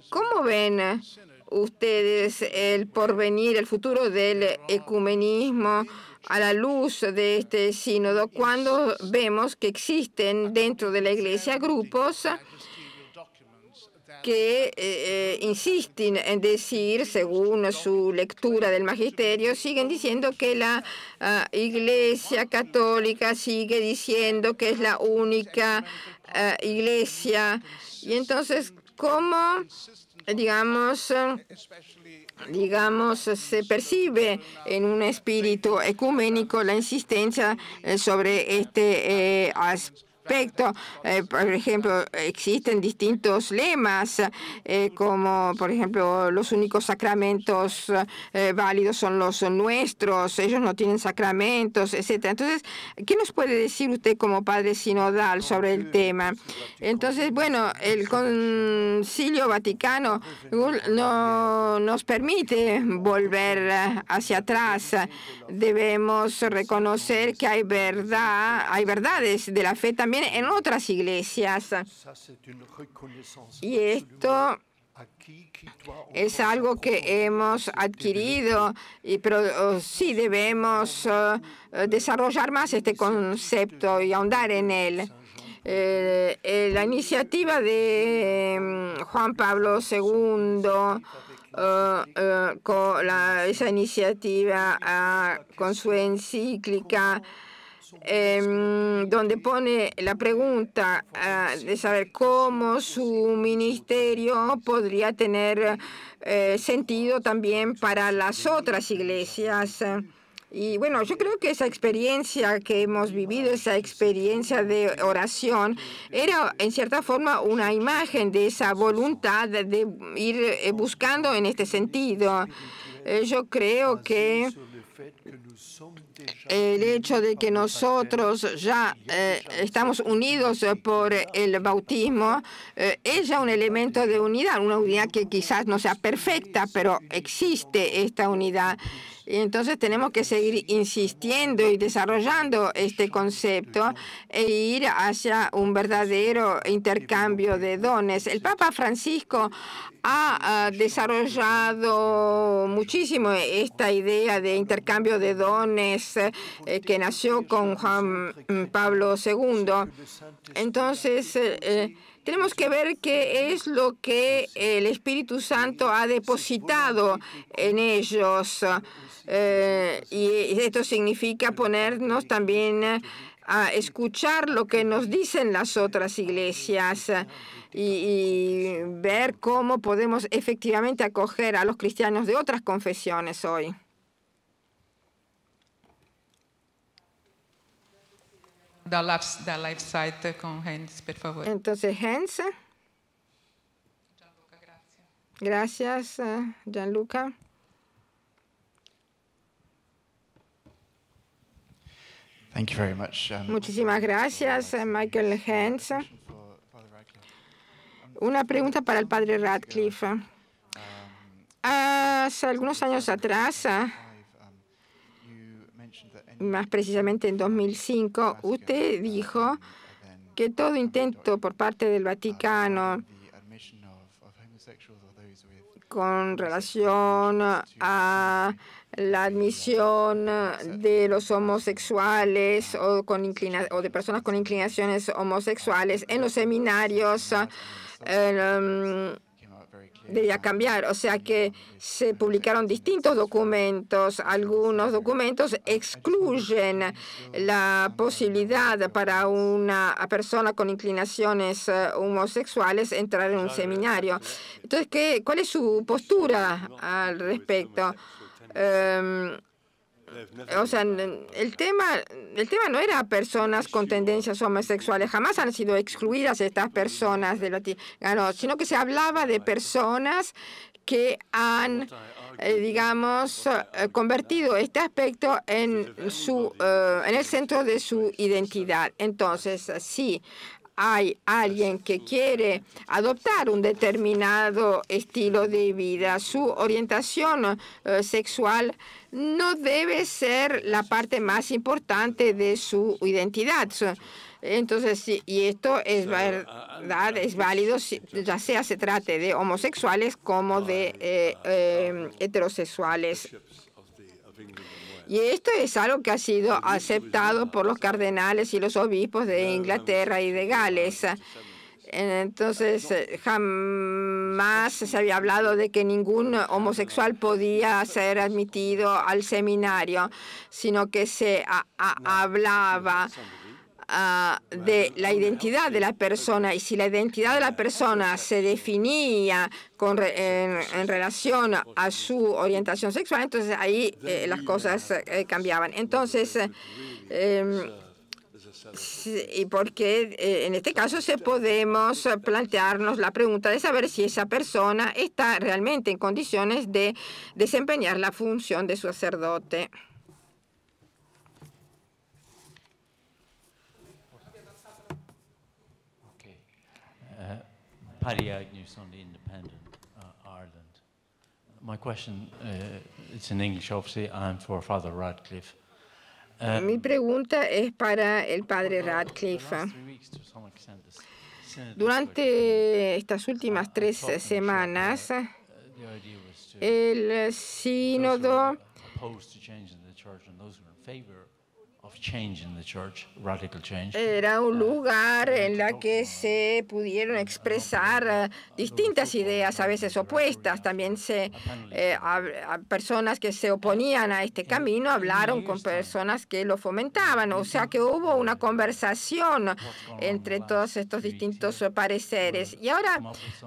cómo ven ustedes el porvenir, el futuro del ecumenismo a la luz de este sínodo cuando vemos que existen dentro de la iglesia grupos que eh, eh, insisten en decir, según su lectura del magisterio, siguen diciendo que la ah, Iglesia católica sigue diciendo que es la única ah, iglesia. Y entonces, ¿cómo, digamos, digamos, se percibe en un espíritu ecuménico la insistencia eh, sobre este aspecto? Eh, por ejemplo, existen distintos lemas, eh, como por ejemplo, los únicos sacramentos eh, válidos son los nuestros, ellos no tienen sacramentos, etc. Entonces, ¿qué nos puede decir usted como padre sinodal sobre el tema? Entonces, bueno, el Concilio Vaticano no nos permite volver hacia atrás. Debemos reconocer que hay verdad, hay verdades de la fe también en otras iglesias. Y esto es algo que hemos adquirido, y, pero oh, sí debemos oh, eh, desarrollar más este concepto y ahondar en él. Eh, eh, la iniciativa de em, Juan Pablo II, oh, con esa iniciativa ah, con su encíclica, Em, donde pone la pregunta ah, de saber cómo su ministerio podría tener eh, sentido también para las otras iglesias. Y bueno, yo creo que esa experiencia que hemos vivido, esa experiencia de oración, era en cierta forma una imagen de esa voluntad de ir eh, buscando en este sentido. Eh, yo creo que el hecho de que nosotros ya eh, estamos unidos eh, por el bautismo eh, es ya un elemento de unidad, una unidad que quizás no sea perfecta, pero existe esta unidad. Y Entonces tenemos que seguir insistiendo y desarrollando este concepto e ir hacia un verdadero intercambio de dones. El Papa Francisco ha desarrollado muchísimo esta idea de intercambio de dones eh, que nació con Juan Pablo II. Entonces, eh, eh, tenemos que ver qué es lo que el Espíritu Santo ha depositado en ellos. Eh, y esto significa ponernos también eh, a escuchar lo que nos dicen las otras iglesias eh, y, ver cómo podemos efectivamente acoger a los cristianos de otras confesiones hoy. Hans, Entonces, Hans. Gracias, Gianluca. Um, Muchísimas gracias, eh, Michael Hens. Una pregunta para el padre Radcliffe. Um, Hace algunos años um, atrás, ah, más precisamente en 2005, usted dijo que todo intento por parte del Vaticano con relación a la admisión eh, de los homosexuales o, con inclina o de personas con inclinaciones homosexuales en los seminarios eh, em, debía cambiar. O sea que se publicaron distintos documentos. Algunos documentos excluyen la posibilidad para una persona con inclinaciones eh, homosexuales entrar en un seminario. Entonces, ¿qué, ¿cuál es su postura al respecto? Em, o sea, el tema, el tema no era personas con tendencias homosexuales, jamás han sido excluidas estas personas de ah, sino que se hablaba de personas que han, eh, digamos, eh, convertido este aspecto en, su, eh, en el centro de su identidad. Entonces, sí, hay alguien que quiere adoptar un determinado estilo de vida, su orientación eh, sexual no debe ser la parte más importante de su identidad. Entonces, y esto es verdad, es válido, ya sea se trate de homosexuales como de eh, eh, heterosexuales. Y esto es algo que ha sido aceptado por los cardenales y los obispos de Inglaterra y de Gales. Entonces, jamás se había hablado de que ningún homosexual podía ser admitido al seminario, sino que se hablaba Ah, de la identidad de la persona. Y si la identidad de la persona se definía con en, relación a su orientación sexual, entonces ahí eh, las cosas eh, cambiaban. Entonces, em, y porque eh, en este caso se podemos plantearnos la pregunta de saber si esa persona está realmente en condiciones de desempeñar la función de su sacerdote. Paddy Agnew, Sunday Independent, uh, Ireland. My question, uh, it's in English obviously, I'm for Father Radcliffe. Uh, Mi pregunta es para el padre Radcliffe. Durante estas últimas tres uh, semanas, el sínodo era un uh, lugar uh, en la que se pudieron uh, expresar distintas ideas, a veces opuestas. También se, eh, personas que se oponían a este camino hablaron con personas que lo fomentaban. O sea que hubo una conversación entre todos estos distintos pareceres. Y ahora,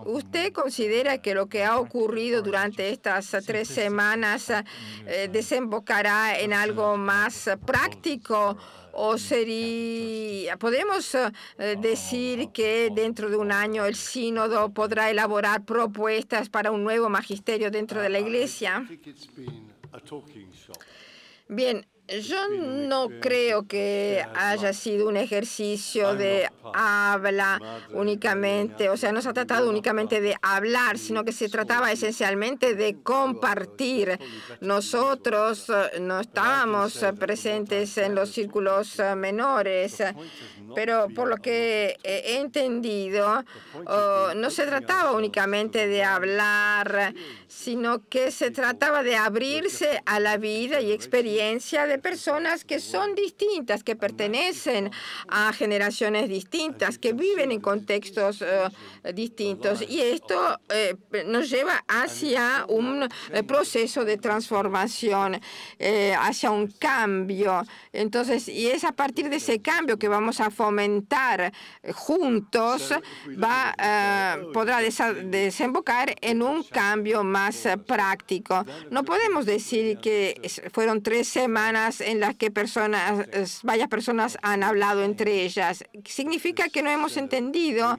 ¿usted considera que lo que ha ocurrido durante estas tres semanas eh, desembocará en algo más práctico? o sería, podemos eh, decir que dentro de un año el sínodo podrá elaborar propuestas para un nuevo magisterio dentro de la iglesia. Bien, yo no creo que haya sido un ejercicio de habla únicamente, o sea, no se ha tratado únicamente de hablar, sino que se trataba esencialmente de compartir. Nosotros eh, no estábamos eh, presentes en los círculos eh, menores pero por lo que he entendido, pues no se trataba únicamente de hablar, sino que se trataba de abrirse a la vida y experiencia de personas que son distintas, que pertenecen a generaciones distintas, que viven en contextos eh, distintos. Y esto eh, nos lleva hacia un eh, proceso de transformación, hacia un cambio. Entonces, y es a partir de ese cambio que vamos a comentar eh, juntos va, eh, podrá desembocar en un cambio más eh, práctico. No podemos decir que fueron tres semanas en las que personas, varias personas han hablado entre ellas. Significa que no hemos entendido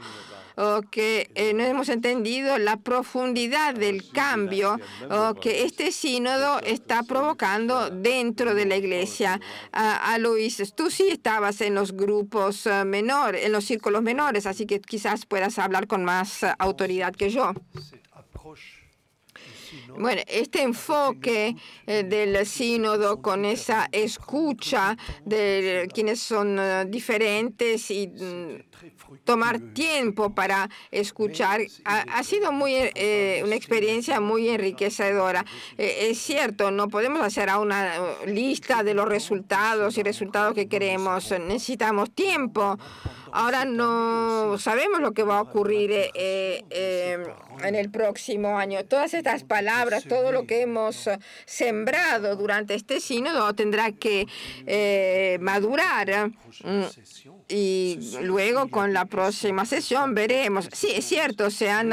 que eh, no hemos entendido la profundidad del cambio o que este sínodo está provocando dentro de la iglesia. A, ah, ah, tú sí estabas en los grupos eh, menores, en los círculos menores, así que quizás puedas hablar con más eh, autoridad que yo. Bueno, este enfoque del sínodo con esa escucha de quienes son diferentes y tomar tiempo para escuchar. Ha, sido muy una experiencia muy enriquecedora. es cierto, no podemos hacer a una lista de los resultados y resultados que queremos. Necesitamos tiempo Ahora no sabemos lo que va a ocurrir eh, eh, en el próximo año. Todas estas palabras, todo lo que hemos sembrado durante este sínodo tendrá que eh, madurar. Mm, y luego con la próxima sesión veremos. Sí, es cierto, se han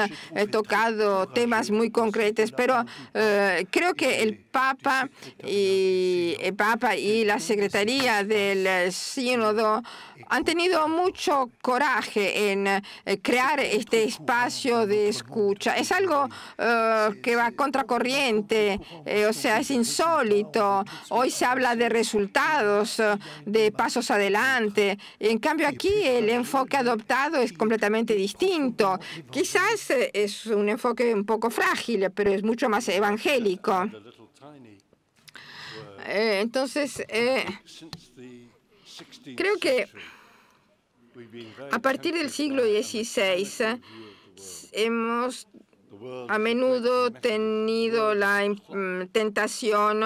tocado temas muy concretos, pero creo que el Papa y, el Papa y la Secretaría del Sínodo han tenido mucho coraje en eh, crear este espacio de escucha. Es algo eh, que va contracorriente, eh, o sea, es insólito. Hoy se habla de resultados, de pasos adelante. En cambio, aquí el enfoque adoptado es completamente distinto. Quizás es un enfoque un poco frágil, pero es mucho más evangélico. entonces, Creo que a partir del siglo XVI hemos a menudo tenido la mm, tentación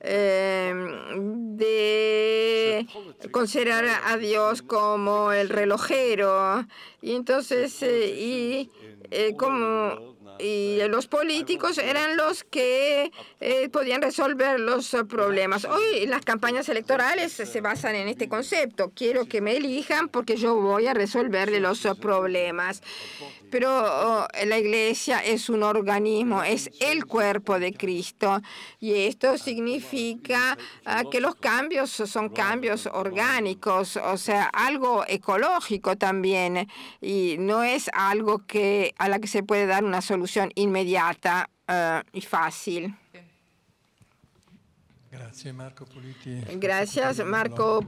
em, de considerar a Dios como el relojero y entonces eh, y eh, como y eh, los políticos eran los que eh, podían resolver los problemas. Hoy las campañas electorales se basan en este concepto. Quiero que me elijan porque yo voy a resolverle los problemas pero oh, la iglesia es un organismo, es el cuerpo de Cristo. Y esto significa ah, que los cambios son cambios orgánicos, o sea, algo ecológico también, y no es algo que, a la que se puede dar una solución inmediata ah, y fácil. Gracias Marco Politi. Gracias Marco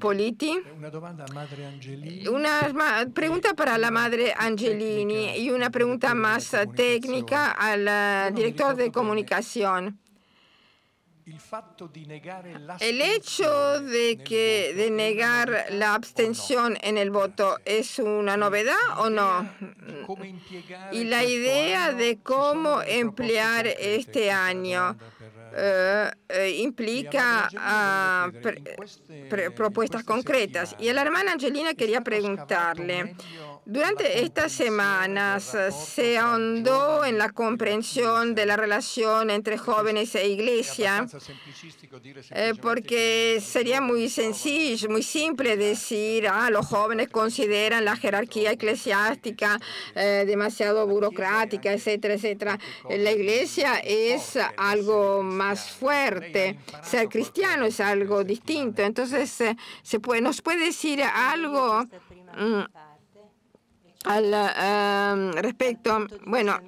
Una pregunta eh, para la madre Angelini y una pregunta más técnica al eh, director de ¿eh? comunicación. El hecho de que de negar la abstención en el voto es una novedad o no? Y la idea de cómo emplear este año. Eh, eh, implica ah, propuestas concretas. Y a la hermana Angelina quería preguntarle, durante estas semanas eh, se ahondó en la comprensión de la relación entre jóvenes e iglesia, eh, porque sería muy sencillo, muy simple decir, ah, los jóvenes consideran la jerarquía eclesiástica eh, demasiado burocrática, etcétera, etcétera. La iglesia es algo más fuerte, ser cristiano es algo distinto, entonces se puede, nos puede decir algo. Mm, al respecto, bueno,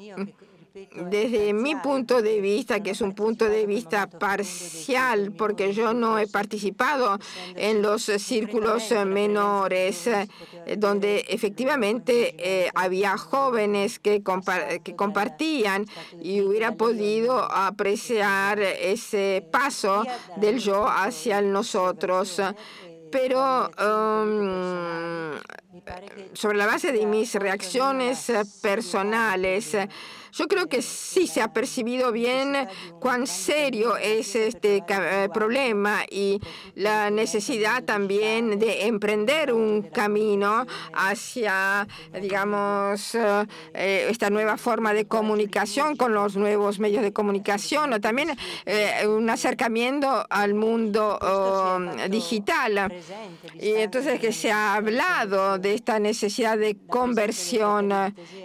desde mi punto de vista, que es un punto de vista parcial, porque yo no he participado en los círculos menores, eh, eh, donde efectivamente eh, había jóvenes que, que, compartían y hubiera podido apreciar ese paso del yo hacia el nosotros pero em, sobre la base de mis reacciones eh, personales, yo creo que sí se ha percibido bien cuán serio es este eh, problema y la necesidad también de emprender un camino hacia, digamos, eh, esta nueva forma de comunicación con los nuevos medios de comunicación o también eh, un acercamiento al mundo oh, digital. Y entonces que se ha hablado de esta necesidad de conversión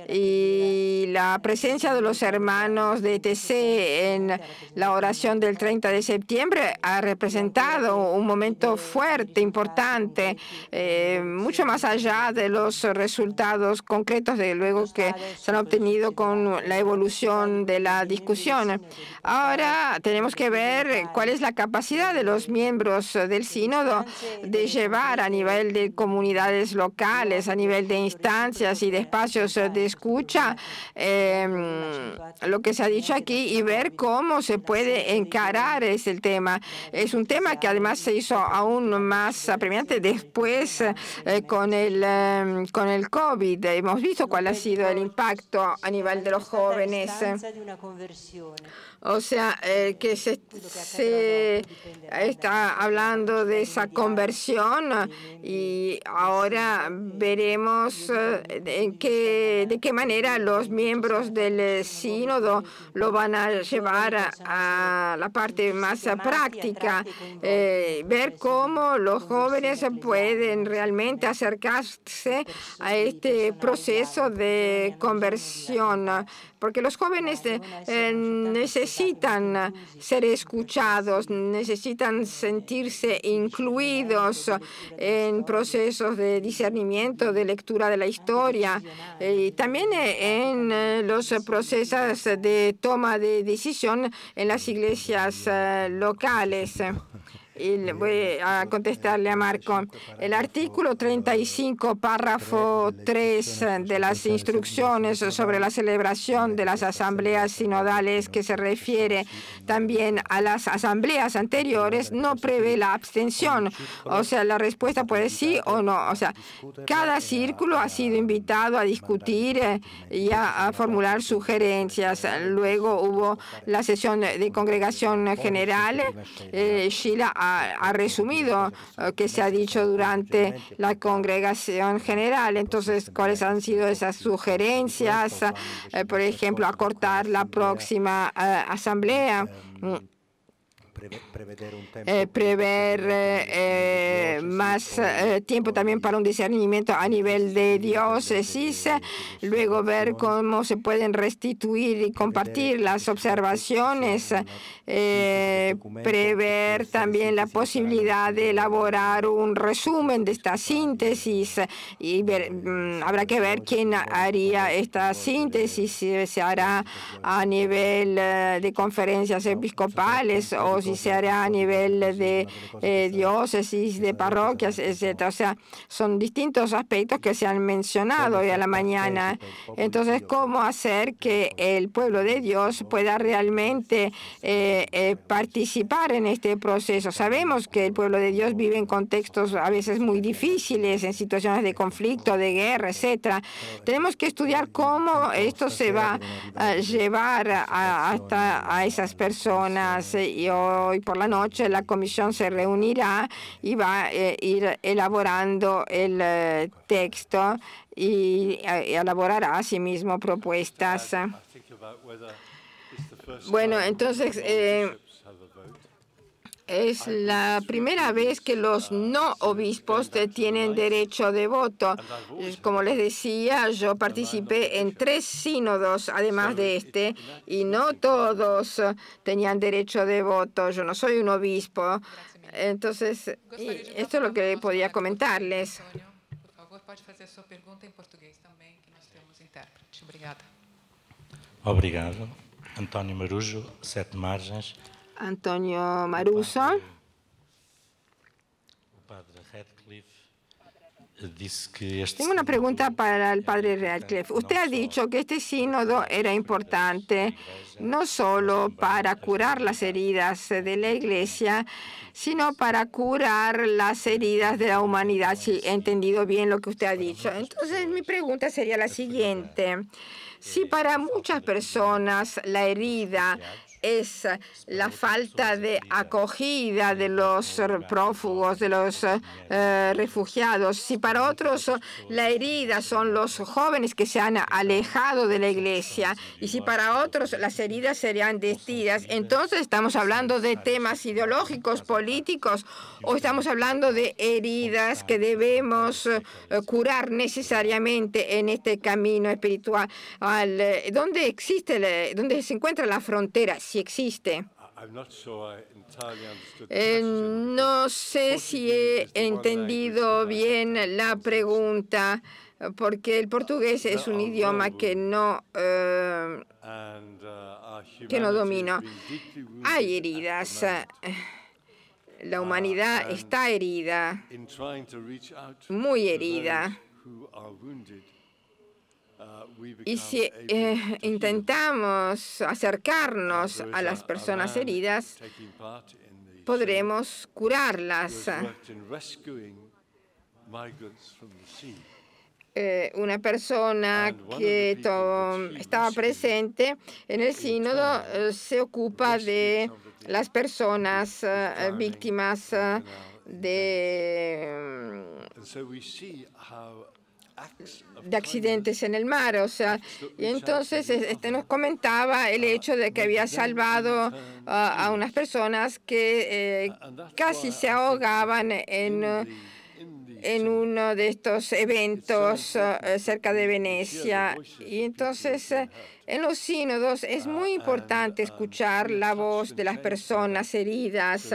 y la presencia de los hermanos de ETC en la oración del 30 de septiembre ha representado un momento fuerte, importante, eh, mucho más allá de los resultados concretos de luego que se han obtenido con la evolución de la discusión. Ahora tenemos que ver cuál es la capacidad de los miembros del sínodo de llevar a nivel de comunidades locales, a nivel de instancias y de espacios de escucha eh, Mm, lo que se ha dicho aquí y ver cómo se puede encarar ese tema. Es un tema que además se hizo aún más apremiante después eh, con, el, em, con el COVID. Hemos visto cuál ha sido el impacto a nivel de los jóvenes. O sea, eh, que se, está hablando de esa conversión y ahora veremos en eh, qué, de qué manera los miembros del el sínodo lo van a llevar a, la parte más práctica, eh, ver cómo los jóvenes pueden realmente acercarse a este proceso de conversión porque los jóvenes necesitan ser escuchados, necesitan sentirse incluidos en procesos de discernimiento, de lectura de la historia eh, y también eh, en eh, los procesos de toma de decisión en las iglesias locales voy a contestarle a Marco. El artículo 35, párrafo 3 eh, de las instrucciones sobre la celebración de las asambleas sinodales que se refiere también a las asambleas anteriores no prevé la abstención. O sea, la respuesta puede sí o no. O sea, cada círculo ha sido invitado a discutir eh, y a, formular sugerencias. Luego hubo la sesión de congregación general. Eh, Sheila ha, resumido eh, que se ha dicho durante la congregación general. Entonces, ¿cuáles han sido esas sugerencias? Eh, por ejemplo, acortar la próxima eh, asamblea mm, prever eh, eh, eh, más tiempo también para un discernimiento a nivel de diócesis, luego ver cómo se pueden restituir y compartir este las observaciones, prever también la posibilidad de elaborar un resumen de esta síntesis y mm, habrá que ver quién haría esta síntesis, si se hará este a nivel de conferencias episcopales o si se hará a nivel de eh, diócesis, de parroquias, etc. O sea, son distintos aspectos que se han mencionado hoy a la mañana. Entonces, ¿cómo hacer que el pueblo de Dios pueda realmente eh, eh, participar en este proceso? Sabemos que el pueblo de Dios vive en contextos a veces muy difíciles, en situaciones de conflicto, de guerra, etcétera Tenemos que estudiar cómo esto se va a llevar hasta a esas personas. Yo hoy por la noche la comisión se reunirá y va a eh, ir elaborando el eh, texto y eh, elaborará asimismo sí propuestas. Bueno, entonces es la primera vez que los no obispos tienen derecho de voto. Como les decía, yo participé en tres sínodos, además de este, y no todos tenían derecho de voto. Yo no soy un obispo. Entonces, esto es lo que podía comentarles. Obrigado. António Marujo, Sete Margens. Antonio Maruso. Este Tengo una pregunta para el padre Radcliffe. Usted ha dicho que este sínodo era importante no solo para curar las heridas de la Iglesia, sino para curar las heridas de la humanidad, si he pues, entendido bien lo que usted ha dicho. Pues, Entonces, pues, mi pregunta sería la siguiente. Si para muchas personas la herida es la falta de acogida de los prófugos, de los eh, refugiados. Si para otros la herida son los jóvenes que se han alejado de la iglesia y si para otros las heridas serían decidas, entonces estamos hablando de temas ideológicos, políticos o estamos hablando de heridas que debemos eh, curar necesariamente en este camino espiritual. Eh, ¿Dónde existe, dónde se encuentran las fronteras? existe. Eh, no sé si he entendido bien la pregunta, porque el portugués es un idioma que no, uh, eh, que no domino. Hay heridas. Eh, la ah, humanidad está herida, muy herida. Y si eh, intentamos acercarnos a las personas heridas, podremos curarlas. Eh, una persona que estaba presente en el sínodo eh, se ocupa de las personas víctimas de de accidentes en el mar, o sea, y entonces este nos comentaba el hecho de que había salvado ah, a unas personas que eh, casi se ahogaban en en uno de estos eventos ah, cerca de Venecia. Y entonces eh, en los sínodos es muy importante escuchar la voz de las personas heridas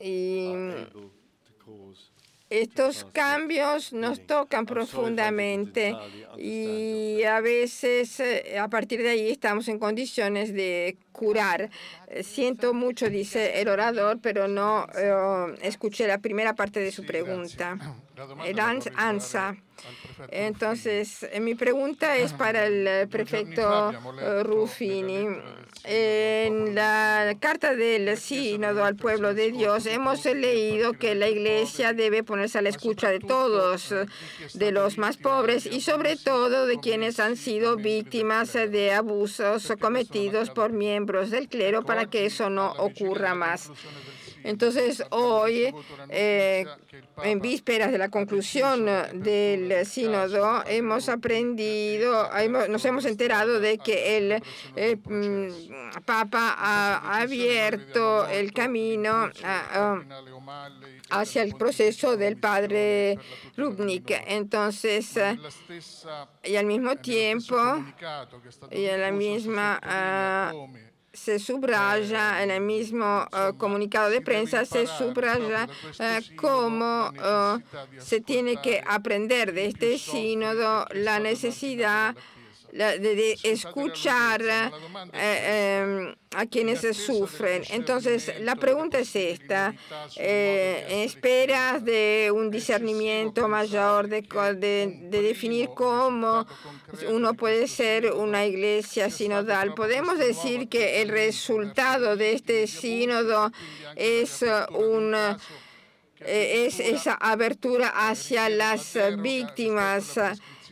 y estos cambios nos tocan profundamente y a veces eh, a partir de ahí estamos en condiciones de curar. Eh, siento mucho, dice el orador, pero no eh, escuché la primera parte de su pregunta. [clears throat] Eh, Entonces, mi pregunta es [clears throat] para el prefecto Ruffini. En la carta del sínodo al pueblo de Dios hemos leído que la iglesia debe ponerse a la escucha de todos, de los más pobres y sobre todo de quienes han sido víctimas de abusos cometidos por miembros del clero para que eso no ocurra más. Entonces, hoy, eh, en vísperas de la conclusión del sínodo, hemos aprendido, nos hemos enterado de que el, eh, mm, Papa ha abierto el camino hacia el proceso del padre Rubnik. Entonces, y al mismo tiempo, y a la misma se subraya eh, en el mismo eh, comunicado de prensa, se subraya eh, cómo se tiene que aprender de este sínodo la necesidad de, escuchar eh, eh, a quienes sufren. Entonces, la pregunta es esta. Eh, ¿Esperas de un discernimiento mayor, de, de, definir cómo uno puede ser una iglesia sinodal? ¿Podemos decir que el resultado de este sínodo es uh, un eh, es esa abertura hacia las víctimas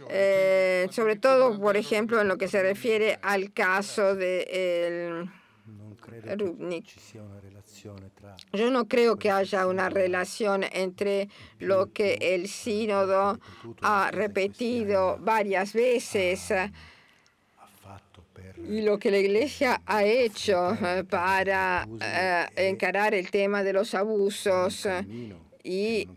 eh, sobre todo, por ejemplo, en lo que se refiere al caso de el Rubnik. Yo no creo que haya una relación entre lo que el sínodo ha este repetido varias veces y lo que la Iglesia ha hecho eh, para eh, e encarar el tema de los abusos y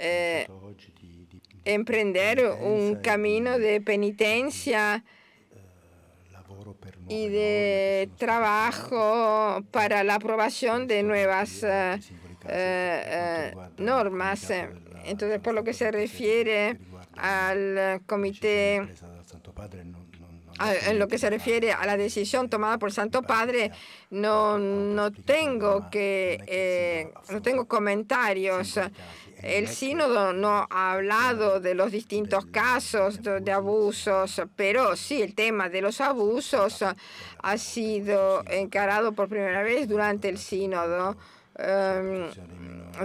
emprender un eh, camino de penitencia eh, y de trabajo para la aprobación de nuevas eh, normas. Entonces, por lo que se refiere al comité, a, ah, en lo que se refiere a la decisión tomada por Santo Padre, no, tengo que no tengo comentarios. El sínodo no ha hablado de los distintos casos de abusos, pero sí el tema de los abusos ha sido encarado por primera vez durante el sínodo. Em,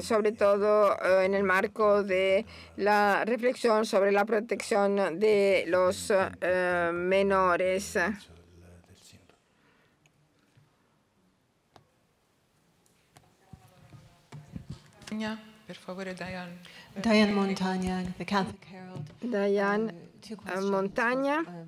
sobre todo eh, en el marco de la reflexión sobre la protección de los eh, menores. Diane. Montaña, Montagna, The Catholic Herald. Diane um, Montagna. Um,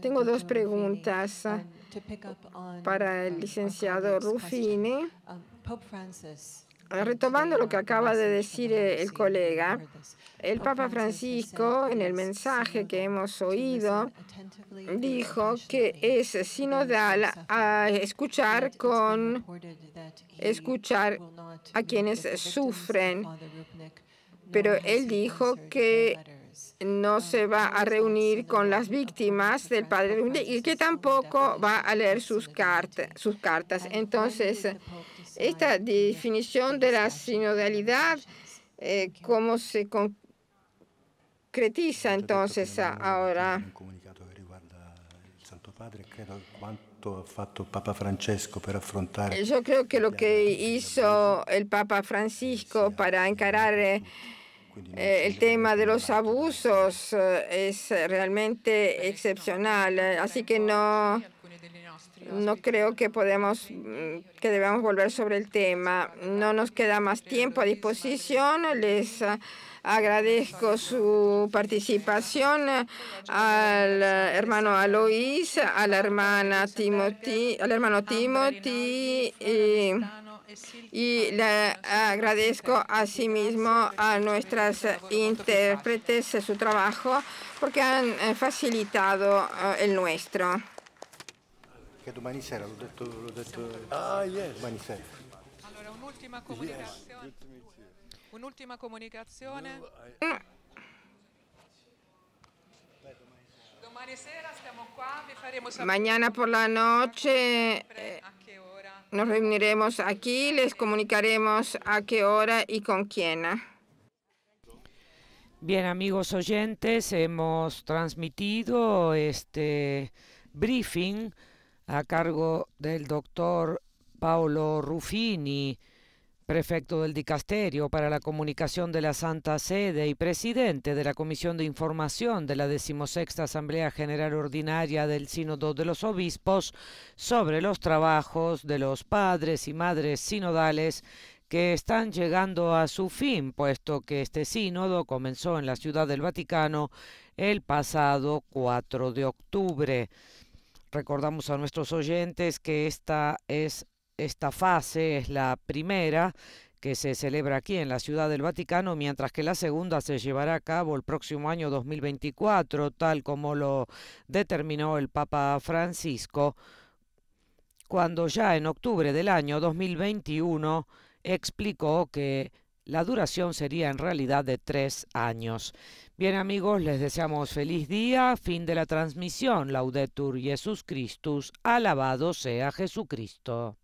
Tengo dos preguntas um, para el licenciado Ruffini. Ah, retomando lo que acaba de decir el colega, el Papa Francisco, en el mensaje que hemos oído, dijo que es sinodal a escuchar con escuchar a quienes sufren. Pero él dijo que no se va a reunir con las víctimas del padre y que tampoco va a leer sus, cartas, sus cartas. Entonces, esta definición de la sinodalidad, eh, cómo se concluye concretiza entonces eh, ahora. Yo creo que lo que hizo el Papa Francisco para encarar eh, eh, el tema de los abusos es realmente excepcional, así que no, no creo que podemos mm, que debamos volver sobre el tema. No nos queda más tiempo a disposición. Les Agradezco su participación al hermano Alois, a la hermana Timothy, al hermano Timothy y, le agradezco asimismo a nuestras intérpretes su trabajo porque han eh, facilitado eh, el nuestro. ah, última comunicación ¿eh? Mañana por la noche nos reuniremos aquí, les comunicaremos a qué hora y con quién. ¿eh? Bien, amigos oyentes, hemos transmitido este briefing a cargo del doctor Paolo Ruffini prefecto del Dicasterio para la Comunicación de la Santa Sede y presidente de la Comisión de Información de la decimosexta Asamblea General Ordinaria del Sínodo de los Obispos sobre los trabajos de los padres y madres sinodales que están llegando a su fin, puesto que este sínodo comenzó en la Ciudad del Vaticano el pasado 4 de octubre. Recordamos a nuestros oyentes que esta es esta fase es la primera que se celebra aquí en la Ciudad del Vaticano, mientras que la segunda se llevará a cabo el próximo año 2024, tal como lo determinó el Papa Francisco, cuando ya en octubre del año 2021 explicó que la duración sería en realidad de tres años. Bien amigos, les deseamos feliz día, fin de la transmisión, laudetur Jesús Christus, alabado sea Jesucristo.